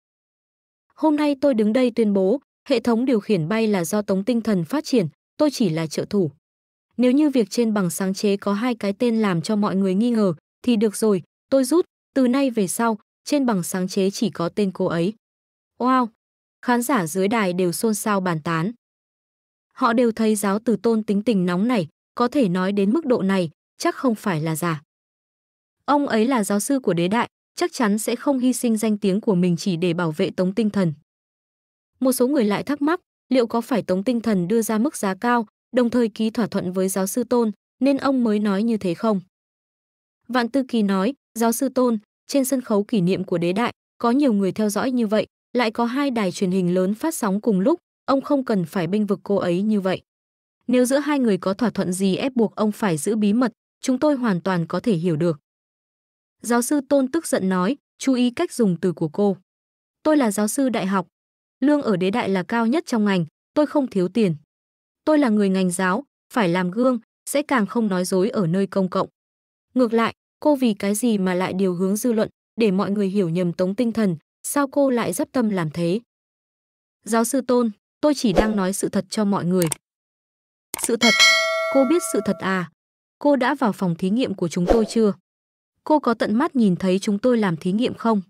Hôm nay tôi đứng đây tuyên bố, hệ thống điều khiển bay là do Tống Tinh Thần phát triển, tôi chỉ là trợ thủ. Nếu như việc trên bằng sáng chế có hai cái tên làm cho mọi người nghi ngờ, thì được rồi, tôi rút, từ nay về sau, trên bằng sáng chế chỉ có tên cô ấy. Wow! Khán giả dưới đài đều xôn xao bàn tán. Họ đều thấy giáo từ tôn tính tình nóng này, có thể nói đến mức độ này, chắc không phải là giả. Ông ấy là giáo sư của đế đại, chắc chắn sẽ không hy sinh danh tiếng của mình chỉ để bảo vệ Tống Tinh Thần. Một số người lại thắc mắc, liệu có phải Tống Tinh Thần đưa ra mức giá cao, đồng thời ký thỏa thuận với giáo sư Tôn, nên ông mới nói như thế không? Vạn Tư Kỳ nói, giáo sư Tôn, trên sân khấu kỷ niệm của đế đại, có nhiều người theo dõi như vậy, lại có hai đài truyền hình lớn phát sóng cùng lúc, ông không cần phải binh vực cô ấy như vậy. Nếu giữa hai người có thỏa thuận gì ép buộc ông phải giữ bí mật, chúng tôi hoàn toàn có thể hiểu được. Giáo sư Tôn tức giận nói, chú ý cách dùng từ của cô. Tôi là giáo sư đại học. Lương ở đế đại là cao nhất trong ngành, tôi không thiếu tiền. Tôi là người ngành giáo, phải làm gương, sẽ càng không nói dối ở nơi công cộng. Ngược lại, cô vì cái gì mà lại điều hướng dư luận, để mọi người hiểu nhầm tống tinh thần, sao cô lại dấp tâm làm thế? Giáo sư Tôn, tôi chỉ đang nói sự thật cho mọi người. Sự thật, cô biết sự thật à? Cô đã vào phòng thí nghiệm của chúng tôi chưa? cô có tận mắt nhìn thấy chúng tôi làm thí nghiệm không?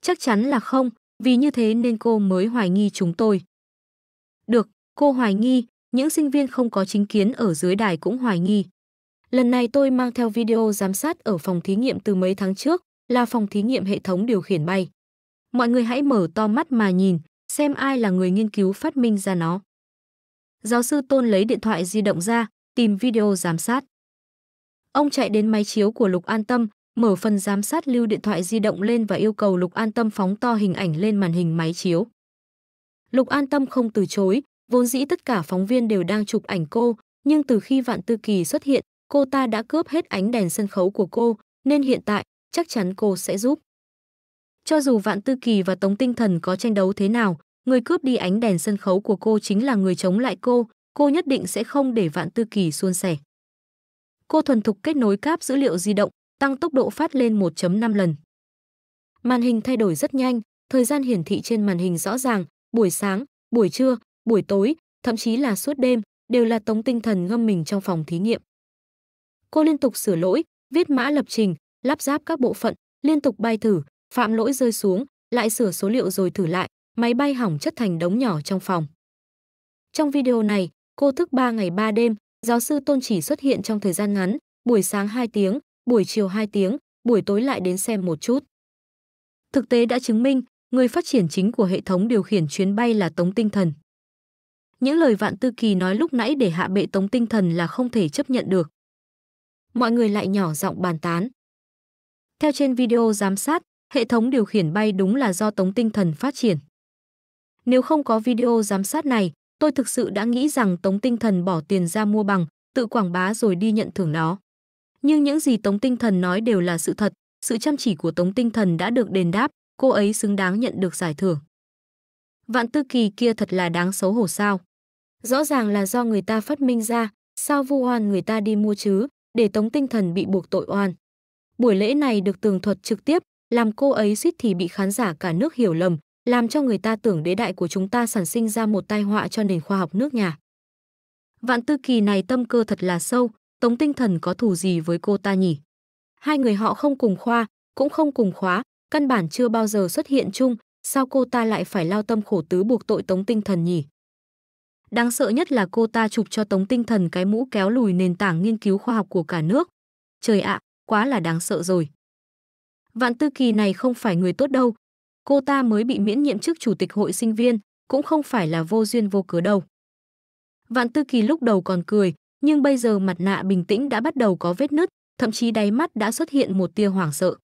Chắc chắn là không, vì như thế nên cô mới hoài nghi chúng tôi. Được, cô hoài nghi, những sinh viên không có chính kiến ở dưới đài cũng hoài nghi. Lần này tôi mang theo video giám sát ở phòng thí nghiệm từ mấy tháng trước, là phòng thí nghiệm hệ thống điều khiển bay. Mọi người hãy mở to mắt mà nhìn, xem ai là người nghiên cứu phát minh ra nó. Giáo sư Tôn lấy điện thoại di động ra, tìm video giám sát. Ông chạy đến máy chiếu của Lục An Tâm, mở phần giám sát lưu điện thoại di động lên và yêu cầu Lục An Tâm phóng to hình ảnh lên màn hình máy chiếu. Lục An Tâm không từ chối, vốn dĩ tất cả phóng viên đều đang chụp ảnh cô, nhưng từ khi Vạn Tư Kỳ xuất hiện, cô ta đã cướp hết ánh đèn sân khấu của cô, nên hiện tại chắc chắn cô sẽ giúp. Cho dù Vạn Tư Kỳ và Tống Tinh Thần có tranh đấu thế nào, người cướp đi ánh đèn sân khấu của cô chính là người chống lại cô, cô nhất định sẽ không để Vạn Tư Kỳ suôn sẻ. Cô thuần thục kết nối cáp dữ liệu di động, tăng tốc độ phát lên 1.5 lần. Màn hình thay đổi rất nhanh, thời gian hiển thị trên màn hình rõ ràng, buổi sáng, buổi trưa, buổi tối, thậm chí là suốt đêm, đều là tống tinh thần ngâm mình trong phòng thí nghiệm. Cô liên tục sửa lỗi, viết mã lập trình, lắp ráp các bộ phận, liên tục bay thử, phạm lỗi rơi xuống, lại sửa số liệu rồi thử lại, máy bay hỏng chất thành đống nhỏ trong phòng. Trong video này, cô thức 3 ngày 3 đêm, Giáo sư Tôn chỉ xuất hiện trong thời gian ngắn, buổi sáng 2 tiếng, buổi chiều 2 tiếng, buổi tối lại đến xem một chút. Thực tế đã chứng minh, người phát triển chính của hệ thống điều khiển chuyến bay là Tống Tinh Thần. Những lời Vạn Tư Kỳ nói lúc nãy để hạ bệ Tống Tinh Thần là không thể chấp nhận được. Mọi người lại nhỏ giọng bàn tán. Theo trên video giám sát, hệ thống điều khiển bay đúng là do Tống Tinh Thần phát triển. Nếu không có video giám sát này, tôi thực sự đã nghĩ rằng Tống Tinh Thần bỏ tiền ra mua bằng, tự quảng bá rồi đi nhận thưởng nó. Nhưng những gì Tống Tinh Thần nói đều là sự thật, sự chăm chỉ của Tống Tinh Thần đã được đền đáp, cô ấy xứng đáng nhận được giải thưởng. Vạn Tư Kỳ kia thật là đáng xấu hổ sao? Rõ ràng là do người ta phát minh ra, sao vu oan người ta đi mua chứ, để Tống Tinh Thần bị buộc tội oan. Buổi lễ này được tường thuật trực tiếp, làm cô ấy suýt thì bị khán giả cả nước hiểu lầm, làm cho người ta tưởng đế đại của chúng ta sản sinh ra một tai họa cho nền khoa học nước nhà. Vạn Tư Kỳ này tâm cơ thật là sâu, Tống Tinh Thần có thù gì với cô ta nhỉ? Hai người họ không cùng khoa, cũng không cùng khóa, căn bản chưa bao giờ xuất hiện chung, sao cô ta lại phải lao tâm khổ tứ buộc tội Tống Tinh Thần nhỉ? Đáng sợ nhất là cô ta chụp cho Tống Tinh Thần cái mũ kéo lùi nền tảng nghiên cứu khoa học của cả nước. Trời ạ, quá là đáng sợ rồi. Vạn Tư Kỳ này không phải người tốt đâu, cô ta mới bị miễn nhiệm chức chủ tịch hội sinh viên, cũng không phải là vô duyên vô cớ đâu. Vạn Tư Kỳ lúc đầu còn cười, nhưng bây giờ mặt nạ bình tĩnh đã bắt đầu có vết nứt, thậm chí đáy mắt đã xuất hiện một tia hoảng sợ.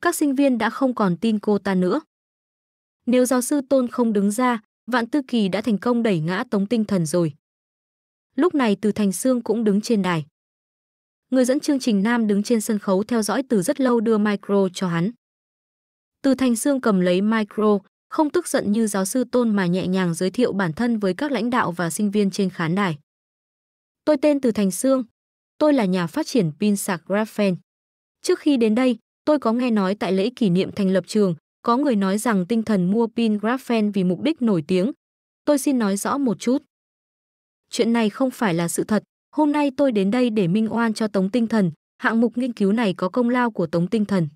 Các sinh viên đã không còn tin cô ta nữa. Nếu giáo sư Tôn không đứng ra, Vạn Tư Kỳ đã thành công đẩy ngã Tống Tinh Thần rồi. Lúc này Từ Thành Sương cũng đứng trên đài. Người dẫn chương trình nam đứng trên sân khấu theo dõi từ rất lâu đưa micro cho hắn. Từ Thành Sương cầm lấy micro, không tức giận như giáo sư Tôn mà nhẹ nhàng giới thiệu bản thân với các lãnh đạo và sinh viên trên khán đài. Tôi tên Từ Thành Sương, tôi là nhà phát triển pin sạc graphene. Trước khi đến đây, tôi có nghe nói tại lễ kỷ niệm thành lập trường, có người nói rằng tinh thần mua pin graphene vì mục đích nổi tiếng. Tôi xin nói rõ một chút. Chuyện này không phải là sự thật, hôm nay tôi đến đây để minh oan cho Tống Tinh Thần, hạng mục nghiên cứu này có công lao của Tống Tinh Thần.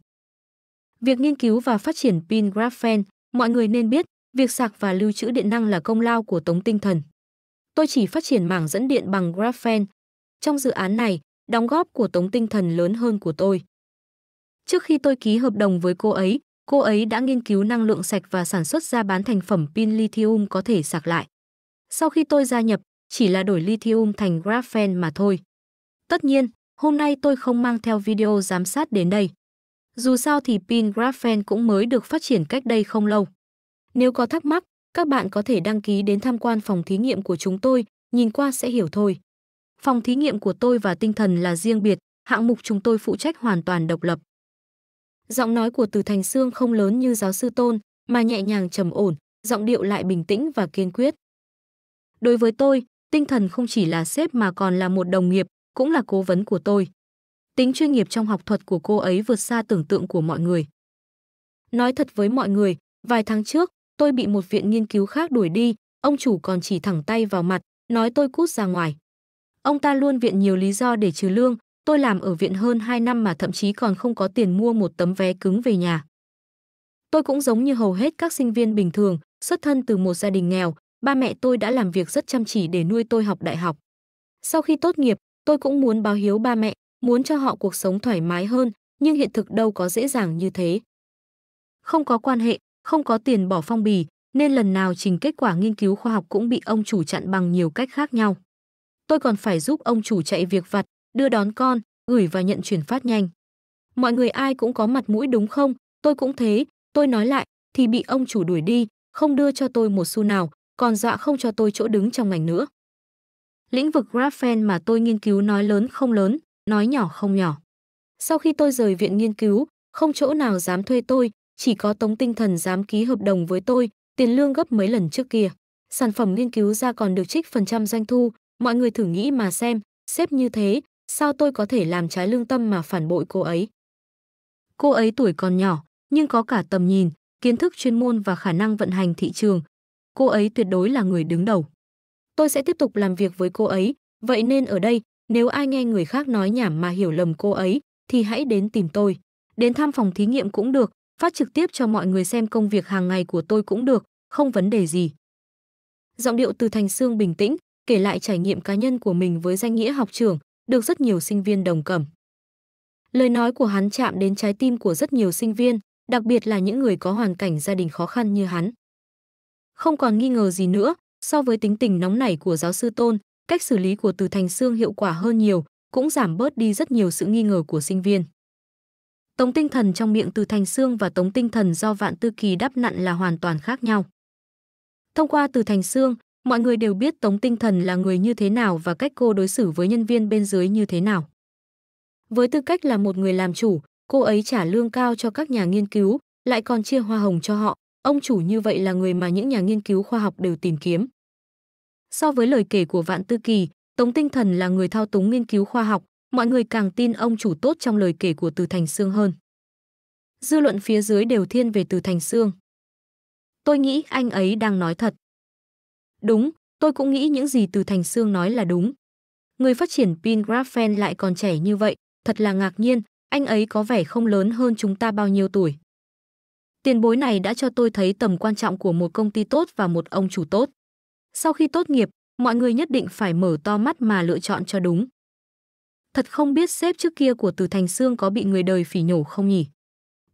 Việc nghiên cứu và phát triển pin graphene, mọi người nên biết, việc sạc và lưu trữ điện năng là công lao của Tống Tinh Thần. Tôi chỉ phát triển mảng dẫn điện bằng graphene. Trong dự án này, đóng góp của Tống Tinh Thần lớn hơn của tôi. Trước khi tôi ký hợp đồng với cô ấy, cô ấy đã nghiên cứu năng lượng sạch và sản xuất ra bán thành phẩm pin lithium có thể sạc lại. Sau khi tôi gia nhập, chỉ là đổi lithium thành graphene mà thôi. Tất nhiên, hôm nay tôi không mang theo video giám sát đến đây. Dù sao thì pin graphene cũng mới được phát triển cách đây không lâu. Nếu có thắc mắc, các bạn có thể đăng ký đến tham quan phòng thí nghiệm của chúng tôi, nhìn qua sẽ hiểu thôi. Phòng thí nghiệm của tôi và tinh thần là riêng biệt, hạng mục chúng tôi phụ trách hoàn toàn độc lập. Giọng nói của Từ Thành Sương không lớn như giáo sư Tôn, mà nhẹ nhàng trầm ổn, giọng điệu lại bình tĩnh và kiên quyết. Đối với tôi, tinh thần không chỉ là sếp mà còn là một đồng nghiệp, cũng là cố vấn của tôi. Tính chuyên nghiệp trong học thuật của cô ấy vượt xa tưởng tượng của mọi người. Nói thật với mọi người, vài tháng trước, tôi bị một viện nghiên cứu khác đuổi đi, ông chủ còn chỉ thẳng tay vào mặt, nói tôi cút ra ngoài. Ông ta luôn viện nhiều lý do để trừ lương, tôi làm ở viện hơn 2 năm mà thậm chí còn không có tiền mua một tấm vé cứng về nhà. Tôi cũng giống như hầu hết các sinh viên bình thường, xuất thân từ một gia đình nghèo, ba mẹ tôi đã làm việc rất chăm chỉ để nuôi tôi học đại học. Sau khi tốt nghiệp, tôi cũng muốn báo hiếu ba mẹ, muốn cho họ cuộc sống thoải mái hơn, nhưng hiện thực đâu có dễ dàng như thế. Không có quan hệ, không có tiền bỏ phong bì, nên lần nào trình kết quả nghiên cứu khoa học cũng bị ông chủ chặn bằng nhiều cách khác nhau. Tôi còn phải giúp ông chủ chạy việc vặt, đưa đón con, gửi và nhận chuyển phát nhanh. Mọi người ai cũng có mặt mũi đúng không? Tôi cũng thế, tôi nói lại thì bị ông chủ đuổi đi, không đưa cho tôi một xu nào, còn dọa không cho tôi chỗ đứng trong ngành nữa. Lĩnh vực Graphene mà tôi nghiên cứu nói lớn không lớn, nói nhỏ không nhỏ. Sau khi tôi rời viện nghiên cứu, không chỗ nào dám thuê tôi, chỉ có Tống Tinh Thần dám ký hợp đồng với tôi, tiền lương gấp mấy lần trước kia. Sản phẩm nghiên cứu ra còn được trích phần trăm doanh thu, mọi người thử nghĩ mà xem, xếp như thế, sao tôi có thể làm trái lương tâm mà phản bội cô ấy. Cô ấy tuổi còn nhỏ, nhưng có cả tầm nhìn, kiến thức chuyên môn và khả năng vận hành thị trường. Cô ấy tuyệt đối là người đứng đầu. Tôi sẽ tiếp tục làm việc với cô ấy, vậy nên ở đây nếu ai nghe người khác nói nhảm mà hiểu lầm cô ấy, thì hãy đến tìm tôi. Đến thăm phòng thí nghiệm cũng được, phát trực tiếp cho mọi người xem công việc hàng ngày của tôi cũng được, không vấn đề gì. Giọng điệu từ Thành Sương bình tĩnh, kể lại trải nghiệm cá nhân của mình với danh nghĩa học trưởng, được rất nhiều sinh viên đồng cảm. Lời nói của hắn chạm đến trái tim của rất nhiều sinh viên, đặc biệt là những người có hoàn cảnh gia đình khó khăn như hắn. Không còn nghi ngờ gì nữa, so với tính tình nóng nảy của giáo sư Tôn, cách xử lý của từ thành Sương hiệu quả hơn nhiều, cũng giảm bớt đi rất nhiều sự nghi ngờ của sinh viên. Tống tinh thần trong miệng từ thành Sương và tống tinh thần do vạn tư kỳ đắp nặn là hoàn toàn khác nhau. Thông qua từ thành Sương, mọi người đều biết tống tinh thần là người như thế nào và cách cô đối xử với nhân viên bên dưới như thế nào. Với tư cách là một người làm chủ, cô ấy trả lương cao cho các nhà nghiên cứu, lại còn chia hoa hồng cho họ. Ông chủ như vậy là người mà những nhà nghiên cứu khoa học đều tìm kiếm. So với lời kể của Vạn Tư Kỳ, Tống Tinh Thần là người thao túng nghiên cứu khoa học, mọi người càng tin ông chủ tốt trong lời kể của Từ Thành Sương hơn. Dư luận phía dưới đều thiên về Từ Thành Sương. Tôi nghĩ anh ấy đang nói thật. Đúng, tôi cũng nghĩ những gì Từ Thành Sương nói là đúng. Người phát triển pin graphene lại còn trẻ như vậy, thật là ngạc nhiên, anh ấy có vẻ không lớn hơn chúng ta bao nhiêu tuổi. Tiền bối này đã cho tôi thấy tầm quan trọng của một công ty tốt và một ông chủ tốt. Sau khi tốt nghiệp, mọi người nhất định phải mở to mắt mà lựa chọn cho đúng. Thật không biết sếp trước kia của Từ Thành Sương có bị người đời phỉ nhổ không nhỉ?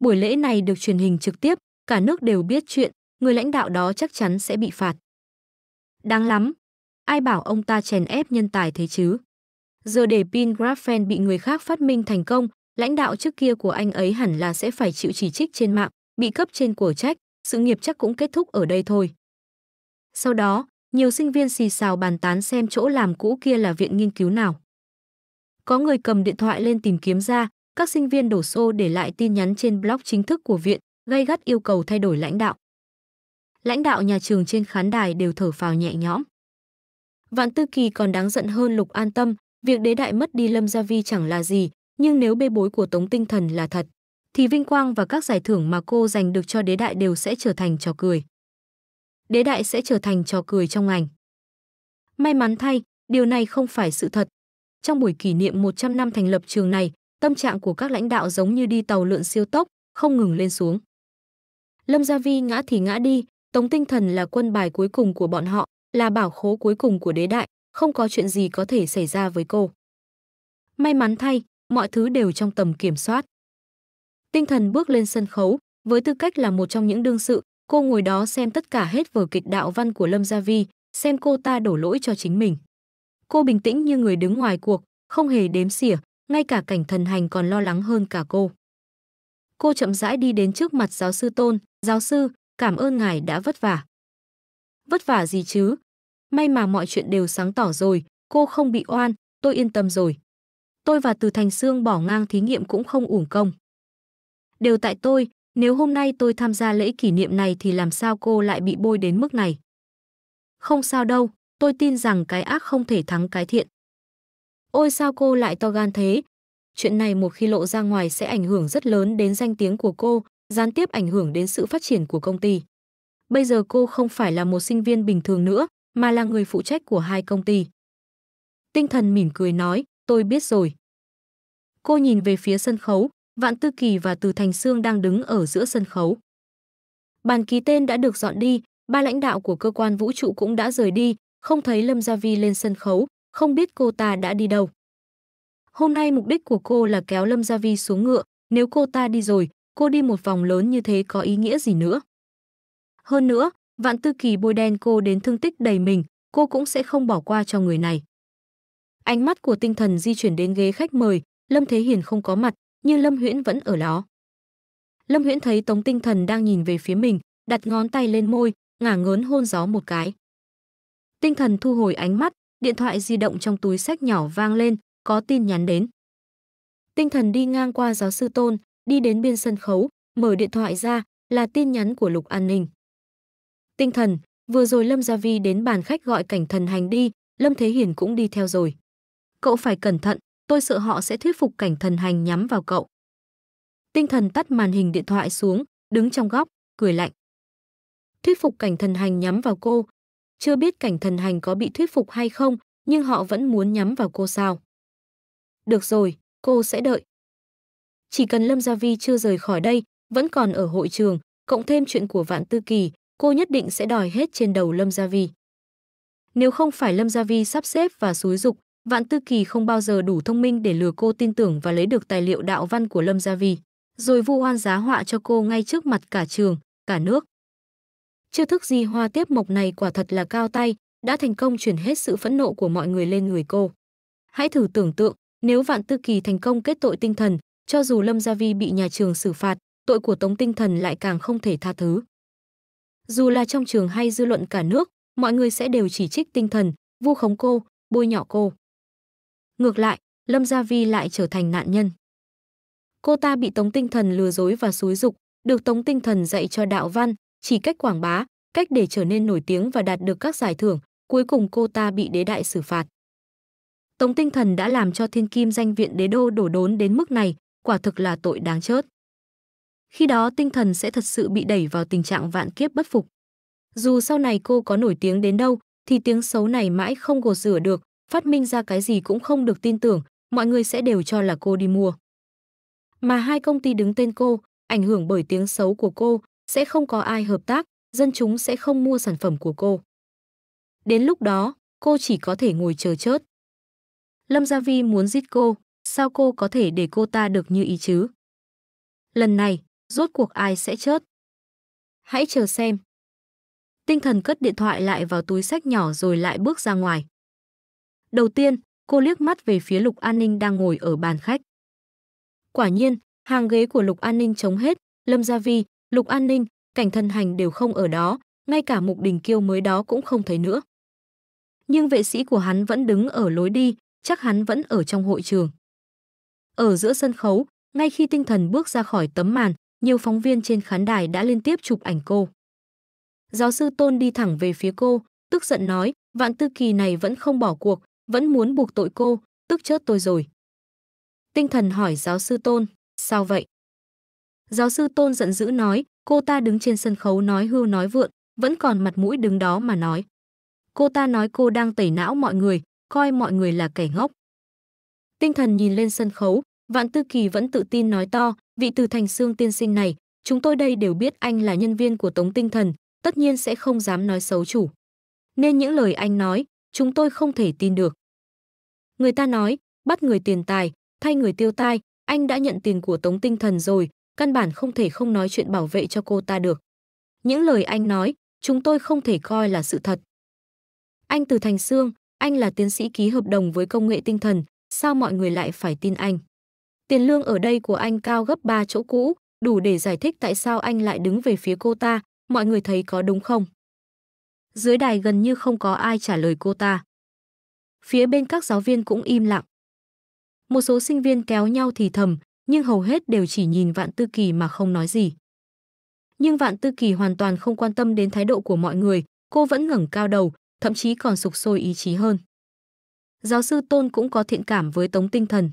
Buổi lễ này được truyền hình trực tiếp, cả nước đều biết chuyện, người lãnh đạo đó chắc chắn sẽ bị phạt. Đáng lắm, ai bảo ông ta chèn ép nhân tài thế chứ? Giờ để pin graphene bị người khác phát minh thành công, lãnh đạo trước kia của anh ấy hẳn là sẽ phải chịu chỉ trích trên mạng, bị cấp trên của trách, sự nghiệp chắc cũng kết thúc ở đây thôi. Sau đó, nhiều sinh viên xì xào bàn tán xem chỗ làm cũ kia là viện nghiên cứu nào. Có người cầm điện thoại lên tìm kiếm ra, các sinh viên đổ xô để lại tin nhắn trên blog chính thức của viện, gây gắt yêu cầu thay đổi lãnh đạo. Lãnh đạo nhà trường trên khán đài đều thở phào nhẹ nhõm. Vạn Tư Kỳ còn đáng giận hơn Lục An Tâm, việc đế đại mất đi Lâm Gia Vi chẳng là gì, nhưng nếu bê bối của Tống Tinh Thần là thật, thì vinh quang và các giải thưởng mà cô giành được cho đế đại đều sẽ trở thành trò cười đế đại sẽ trở thành trò cười trong ngành. May mắn thay, điều này không phải sự thật. Trong buổi kỷ niệm 100 năm thành lập trường này, tâm trạng của các lãnh đạo giống như đi tàu lượn siêu tốc, không ngừng lên xuống. Lâm Gia Vi ngã thì ngã đi, Tống Tinh Thần là quân bài cuối cùng của bọn họ, là bảo khố cuối cùng của đế đại, không có chuyện gì có thể xảy ra với cô. May mắn thay, mọi thứ đều trong tầm kiểm soát. Tinh Thần bước lên sân khấu, với tư cách là một trong những đương sự, Cô ngồi đó xem tất cả hết vở kịch đạo văn của Lâm Gia Vi, xem cô ta đổ lỗi cho chính mình. Cô bình tĩnh như người đứng ngoài cuộc, không hề đếm xỉa, ngay cả cảnh thần hành còn lo lắng hơn cả cô. Cô chậm rãi đi đến trước mặt giáo sư Tôn, giáo sư, cảm ơn ngài đã vất vả. Vất vả gì chứ? May mà mọi chuyện đều sáng tỏ rồi, cô không bị oan, tôi yên tâm rồi. Tôi và Từ Thành Sương bỏ ngang thí nghiệm cũng không uổng công. Đều tại tôi, nếu hôm nay tôi tham gia lễ kỷ niệm này thì làm sao cô lại bị bôi đến mức này? Không sao đâu, tôi tin rằng cái ác không thể thắng cái thiện. Ôi sao cô lại to gan thế? Chuyện này một khi lộ ra ngoài sẽ ảnh hưởng rất lớn đến danh tiếng của cô, gián tiếp ảnh hưởng đến sự phát triển của công ty. Bây giờ cô không phải là một sinh viên bình thường nữa, mà là người phụ trách của hai công ty. Tinh thần mỉm cười nói, tôi biết rồi. Cô nhìn về phía sân khấu, Vạn Tư Kỳ và Từ Thành Sương đang đứng ở giữa sân khấu. Bàn ký tên đã được dọn đi, ba lãnh đạo của cơ quan vũ trụ cũng đã rời đi, không thấy Lâm Gia Vi lên sân khấu, không biết cô ta đã đi đâu. Hôm nay mục đích của cô là kéo Lâm Gia Vi xuống ngựa, nếu cô ta đi rồi, cô đi một vòng lớn như thế có ý nghĩa gì nữa. Hơn nữa, Vạn Tư Kỳ bôi đen cô đến thương tích đầy mình, cô cũng sẽ không bỏ qua cho người này. Ánh mắt của tinh thần di chuyển đến ghế khách mời, Lâm Thế Hiền không có mặt, nhưng Lâm Huyễn vẫn ở đó. Lâm Huyễn thấy Tống Tinh Thần đang nhìn về phía mình, đặt ngón tay lên môi, ngả ngớn hôn gió một cái. Tinh Thần thu hồi ánh mắt, điện thoại di động trong túi sách nhỏ vang lên, có tin nhắn đến. Tinh Thần đi ngang qua giáo sư Tôn, đi đến bên sân khấu, mở điện thoại ra, là tin nhắn của Lục An Ninh. Tinh Thần, vừa rồi Lâm Gia Vi đến bàn khách gọi cảnh thần hành đi, Lâm Thế Hiển cũng đi theo rồi. Cậu phải cẩn thận, tôi sợ họ sẽ thuyết phục cảnh thần hành nhắm vào cậu. Tinh thần tắt màn hình điện thoại xuống, đứng trong góc, cười lạnh. Thuyết phục cảnh thần hành nhắm vào cô. Chưa biết cảnh thần hành có bị thuyết phục hay không, nhưng họ vẫn muốn nhắm vào cô sao. Được rồi, cô sẽ đợi. Chỉ cần Lâm Gia Vi chưa rời khỏi đây, vẫn còn ở hội trường, cộng thêm chuyện của Vạn Tư Kỳ, cô nhất định sẽ đòi hết trên đầu Lâm Gia Vi. Nếu không phải Lâm Gia Vi sắp xếp và xúi dục, Vạn Tư Kỳ không bao giờ đủ thông minh để lừa cô tin tưởng và lấy được tài liệu đạo văn của Lâm Gia Vi, rồi vu oan giá họa cho cô ngay trước mặt cả trường, cả nước. Chưa thức gì hoa tiếp mộc này quả thật là cao tay, đã thành công chuyển hết sự phẫn nộ của mọi người lên người cô. Hãy thử tưởng tượng, nếu Vạn Tư Kỳ thành công kết tội tinh thần, cho dù Lâm Gia Vi bị nhà trường xử phạt, tội của Tống Tinh Thần lại càng không thể tha thứ. Dù là trong trường hay dư luận cả nước, mọi người sẽ đều chỉ trích tinh thần, vu khống cô, bôi nhọ cô. Ngược lại, Lâm Gia Vi lại trở thành nạn nhân. Cô ta bị Tống Tinh Thần lừa dối và xúi dục, được Tống Tinh Thần dạy cho đạo văn, chỉ cách quảng bá, cách để trở nên nổi tiếng và đạt được các giải thưởng, cuối cùng cô ta bị đế đại xử phạt. Tống Tinh Thần đã làm cho Thiên Kim danh viện đế đô đổ đốn đến mức này, quả thực là tội đáng chết. Khi đó tinh thần sẽ thật sự bị đẩy vào tình trạng vạn kiếp bất phục. Dù sau này cô có nổi tiếng đến đâu, thì tiếng xấu này mãi không gột rửa được, phát minh ra cái gì cũng không được tin tưởng, mọi người sẽ đều cho là cô đi mua. Mà hai công ty đứng tên cô, ảnh hưởng bởi tiếng xấu của cô, sẽ không có ai hợp tác, dân chúng sẽ không mua sản phẩm của cô. Đến lúc đó, cô chỉ có thể ngồi chờ chết. Lâm Gia Vi muốn giết cô, sao cô có thể để cô ta được như ý chứ? Lần này, rốt cuộc ai sẽ chết? Hãy chờ xem. Tinh thần cất điện thoại lại vào túi sách nhỏ rồi lại bước ra ngoài. Đầu tiên, cô liếc mắt về phía Lục An Ninh đang ngồi ở bàn khách. Quả nhiên, hàng ghế của Lục An Ninh trống hết, Lâm Gia Vi, Lục An Ninh, Cảnh Thân Hành đều không ở đó, ngay cả Mục Đình Kiêu mới đó cũng không thấy nữa. Nhưng vệ sĩ của hắn vẫn đứng ở lối đi, chắc hắn vẫn ở trong hội trường. Ở giữa sân khấu, ngay khi tinh thần bước ra khỏi tấm màn, nhiều phóng viên trên khán đài đã liên tiếp chụp ảnh cô. Giáo sư Tôn đi thẳng về phía cô, tức giận nói, vạn tư kỳ này vẫn không bỏ cuộc, vẫn muốn buộc tội cô, tức chết tôi rồi. Tinh thần hỏi giáo sư Tôn, sao vậy? Giáo sư Tôn giận dữ nói, cô ta đứng trên sân khấu nói hưu nói vượn, vẫn còn mặt mũi đứng đó mà nói. Cô ta nói cô đang tẩy não mọi người, coi mọi người là kẻ ngốc. Tinh thần nhìn lên sân khấu, Vạn Tư Kỳ vẫn tự tin nói to, vị từ thành xương tiên sinh này, chúng tôi đây đều biết anh là nhân viên của Tống Tinh Thần, tất nhiên sẽ không dám nói xấu chủ. Nên những lời anh nói, chúng tôi không thể tin được. Người ta nói, bắt người tiền tài, thay người tiêu tai, anh đã nhận tiền của Tống Tinh Thần rồi, căn bản không thể không nói chuyện bảo vệ cho cô ta được. Những lời anh nói, chúng tôi không thể coi là sự thật. Anh từ Thành Sương, anh là tiến sĩ ký hợp đồng với công nghệ tinh thần, sao mọi người lại phải tin anh? Tiền lương ở đây của anh cao gấp 3 chỗ cũ, đủ để giải thích tại sao anh lại đứng về phía cô ta, mọi người thấy có đúng không? Dưới đài gần như không có ai trả lời cô ta. Phía bên các giáo viên cũng im lặng. Một số sinh viên kéo nhau thì thầm, nhưng hầu hết đều chỉ nhìn Vạn Tư Kỳ mà không nói gì. Nhưng Vạn Tư Kỳ hoàn toàn không quan tâm đến thái độ của mọi người, cô vẫn ngẩng cao đầu, thậm chí còn sục sôi ý chí hơn. Giáo sư Tôn cũng có thiện cảm với Tống Tinh Thần.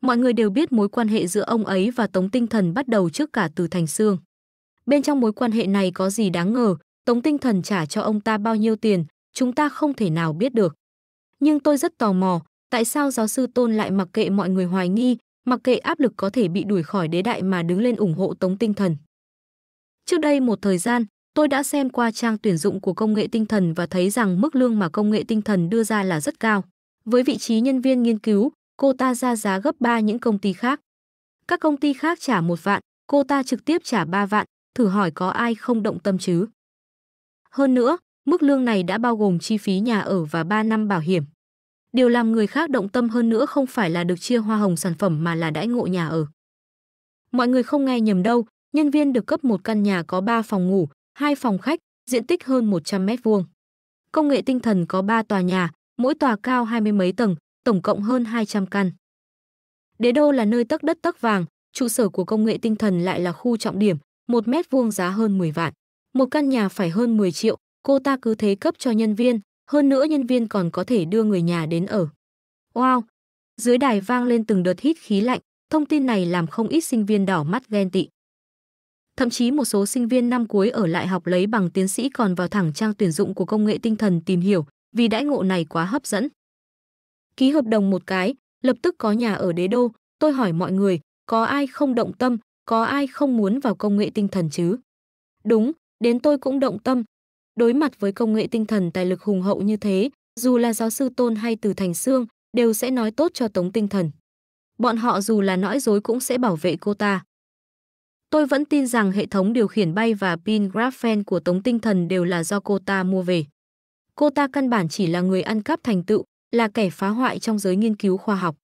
Mọi người đều biết mối quan hệ giữa ông ấy và Tống Tinh Thần bắt đầu trước cả từ Thành Sương. Bên trong mối quan hệ này có gì đáng ngờ, Tống Tinh Thần trả cho ông ta bao nhiêu tiền, chúng ta không thể nào biết được nhưng tôi rất tò mò, tại sao giáo sư Tôn lại mặc kệ mọi người hoài nghi, mặc kệ áp lực có thể bị đuổi khỏi đế đại mà đứng lên ủng hộ Tống Tinh Thần. Trước đây một thời gian, tôi đã xem qua trang tuyển dụng của công nghệ tinh thần và thấy rằng mức lương mà công nghệ tinh thần đưa ra là rất cao. Với vị trí nhân viên nghiên cứu, cô ta ra giá gấp 3 những công ty khác. Các công ty khác trả một vạn, cô ta trực tiếp trả 3 vạn, thử hỏi có ai không động tâm chứ. Hơn nữa, mức lương này đã bao gồm chi phí nhà ở và 3 năm bảo hiểm. Điều làm người khác động tâm hơn nữa không phải là được chia hoa hồng sản phẩm mà là đãi ngộ nhà ở. Mọi người không nghe nhầm đâu, nhân viên được cấp một căn nhà có 3 phòng ngủ, 2 phòng khách, diện tích hơn 100 mét vuông. Công nghệ tinh thần có 3 tòa nhà, mỗi tòa cao hai mươi mấy tầng, tổng cộng hơn 200 căn. Đế Đô là nơi tấc đất tấc vàng, trụ sở của công nghệ tinh thần lại là khu trọng điểm, một mét vuông giá hơn 10 vạn. Một căn nhà phải hơn 10 triệu, cô ta cứ thế cấp cho nhân viên, hơn nữa nhân viên còn có thể đưa người nhà đến ở. Wow! Dưới đài vang lên từng đợt hít khí lạnh, thông tin này làm không ít sinh viên đỏ mắt ghen tị. Thậm chí một số sinh viên năm cuối ở lại học lấy bằng tiến sĩ còn vào thẳng trang tuyển dụng của công nghệ tinh thần tìm hiểu, vì đãi ngộ này quá hấp dẫn. Ký hợp đồng một cái, lập tức có nhà ở đế đô, tôi hỏi mọi người, có ai không động tâm, có ai không muốn vào công nghệ tinh thần chứ? Đúng, đến tôi cũng động tâm, Đối mặt với công nghệ tinh thần tài lực hùng hậu như thế, dù là giáo sư Tôn hay Từ Thành Sương, đều sẽ nói tốt cho Tống Tinh Thần. Bọn họ dù là nói dối cũng sẽ bảo vệ cô ta. Tôi vẫn tin rằng hệ thống điều khiển bay và pin graphene của Tống Tinh Thần đều là do cô ta mua về. Cô ta căn bản chỉ là người ăn cắp thành tựu, là kẻ phá hoại trong giới nghiên cứu khoa học.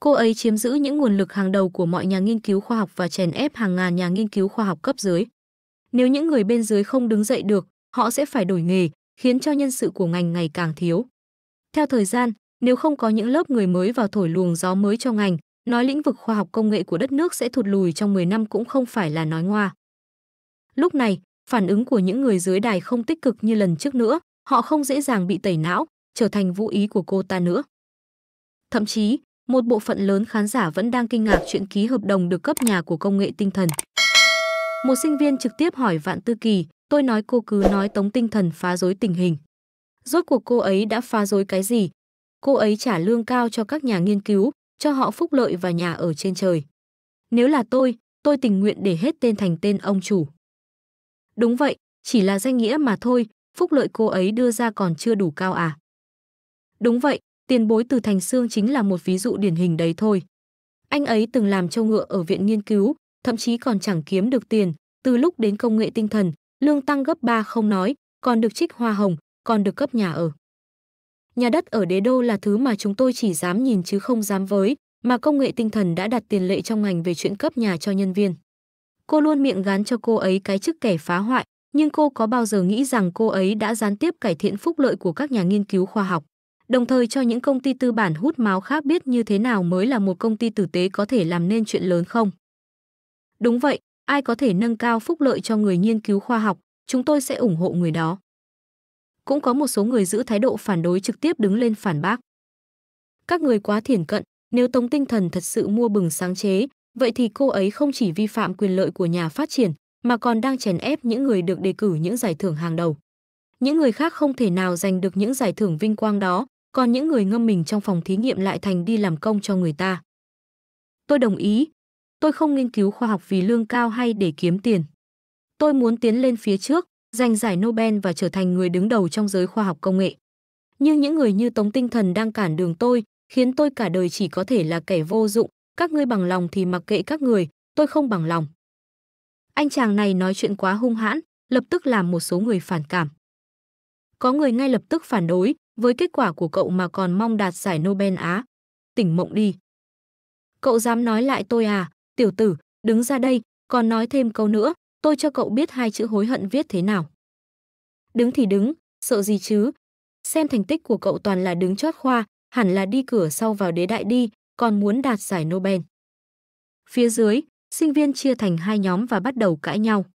Cô ấy chiếm giữ những nguồn lực hàng đầu của mọi nhà nghiên cứu khoa học và chèn ép hàng ngàn nhà nghiên cứu khoa học cấp dưới. Nếu những người bên dưới không đứng dậy được, họ sẽ phải đổi nghề, khiến cho nhân sự của ngành ngày càng thiếu. Theo thời gian, nếu không có những lớp người mới vào thổi luồng gió mới cho ngành, nói lĩnh vực khoa học công nghệ của đất nước sẽ thụt lùi trong 10 năm cũng không phải là nói ngoa. Lúc này, phản ứng của những người dưới đài không tích cực như lần trước nữa, họ không dễ dàng bị tẩy não, trở thành vũ ý của cô ta nữa. Thậm chí, một bộ phận lớn khán giả vẫn đang kinh ngạc chuyện ký hợp đồng được cấp nhà của công nghệ tinh thần. Một sinh viên trực tiếp hỏi Vạn Tư Kỳ, Tôi nói cô cứ nói tống tinh thần phá rối tình hình. Rốt cuộc cô ấy đã phá rối cái gì? Cô ấy trả lương cao cho các nhà nghiên cứu, cho họ phúc lợi và nhà ở trên trời. Nếu là tôi, tôi tình nguyện để hết tên thành tên ông chủ. Đúng vậy, chỉ là danh nghĩa mà thôi, phúc lợi cô ấy đưa ra còn chưa đủ cao à. Đúng vậy, tiền bối từ Thành Sương chính là một ví dụ điển hình đấy thôi. Anh ấy từng làm châu ngựa ở viện nghiên cứu, thậm chí còn chẳng kiếm được tiền, từ lúc đến công nghệ tinh thần, lương tăng gấp 3 không nói, còn được trích hoa hồng, còn được cấp nhà ở. Nhà đất ở đế đô là thứ mà chúng tôi chỉ dám nhìn chứ không dám với, mà công nghệ tinh thần đã đặt tiền lệ trong ngành về chuyện cấp nhà cho nhân viên. Cô luôn miệng gán cho cô ấy cái chức kẻ phá hoại, nhưng cô có bao giờ nghĩ rằng cô ấy đã gián tiếp cải thiện phúc lợi của các nhà nghiên cứu khoa học, đồng thời cho những công ty tư bản hút máu khác biết như thế nào mới là một công ty tử tế có thể làm nên chuyện lớn không? Đúng vậy, ai có thể nâng cao phúc lợi cho người nghiên cứu khoa học, chúng tôi sẽ ủng hộ người đó. Cũng có một số người giữ thái độ phản đối trực tiếp đứng lên phản bác. Các người quá thiển cận, nếu Tống Tinh Thần thật sự mua bừng sáng chế, vậy thì cô ấy không chỉ vi phạm quyền lợi của nhà phát triển, mà còn đang chèn ép những người được đề cử những giải thưởng hàng đầu. Những người khác không thể nào giành được những giải thưởng vinh quang đó, còn những người ngâm mình trong phòng thí nghiệm lại thành đi làm công cho người ta. Tôi đồng ý, Tôi không nghiên cứu khoa học vì lương cao hay để kiếm tiền. Tôi muốn tiến lên phía trước, giành giải Nobel và trở thành người đứng đầu trong giới khoa học công nghệ. Nhưng những người như Tống Tinh Thần đang cản đường tôi, khiến tôi cả đời chỉ có thể là kẻ vô dụng, các ngươi bằng lòng thì mặc kệ các người, tôi không bằng lòng. Anh chàng này nói chuyện quá hung hãn, lập tức làm một số người phản cảm. Có người ngay lập tức phản đối, với kết quả của cậu mà còn mong đạt giải Nobel Á. Tỉnh mộng đi. Cậu dám nói lại tôi à, tiểu tử, đứng ra đây, còn nói thêm câu nữa, tôi cho cậu biết hai chữ hối hận viết thế nào. Đứng thì đứng, sợ gì chứ? Xem thành tích của cậu toàn là đứng chót khoa, hẳn là đi cửa sau vào đế đại đi, còn muốn đạt giải Nobel. Phía dưới, sinh viên chia thành hai nhóm và bắt đầu cãi nhau.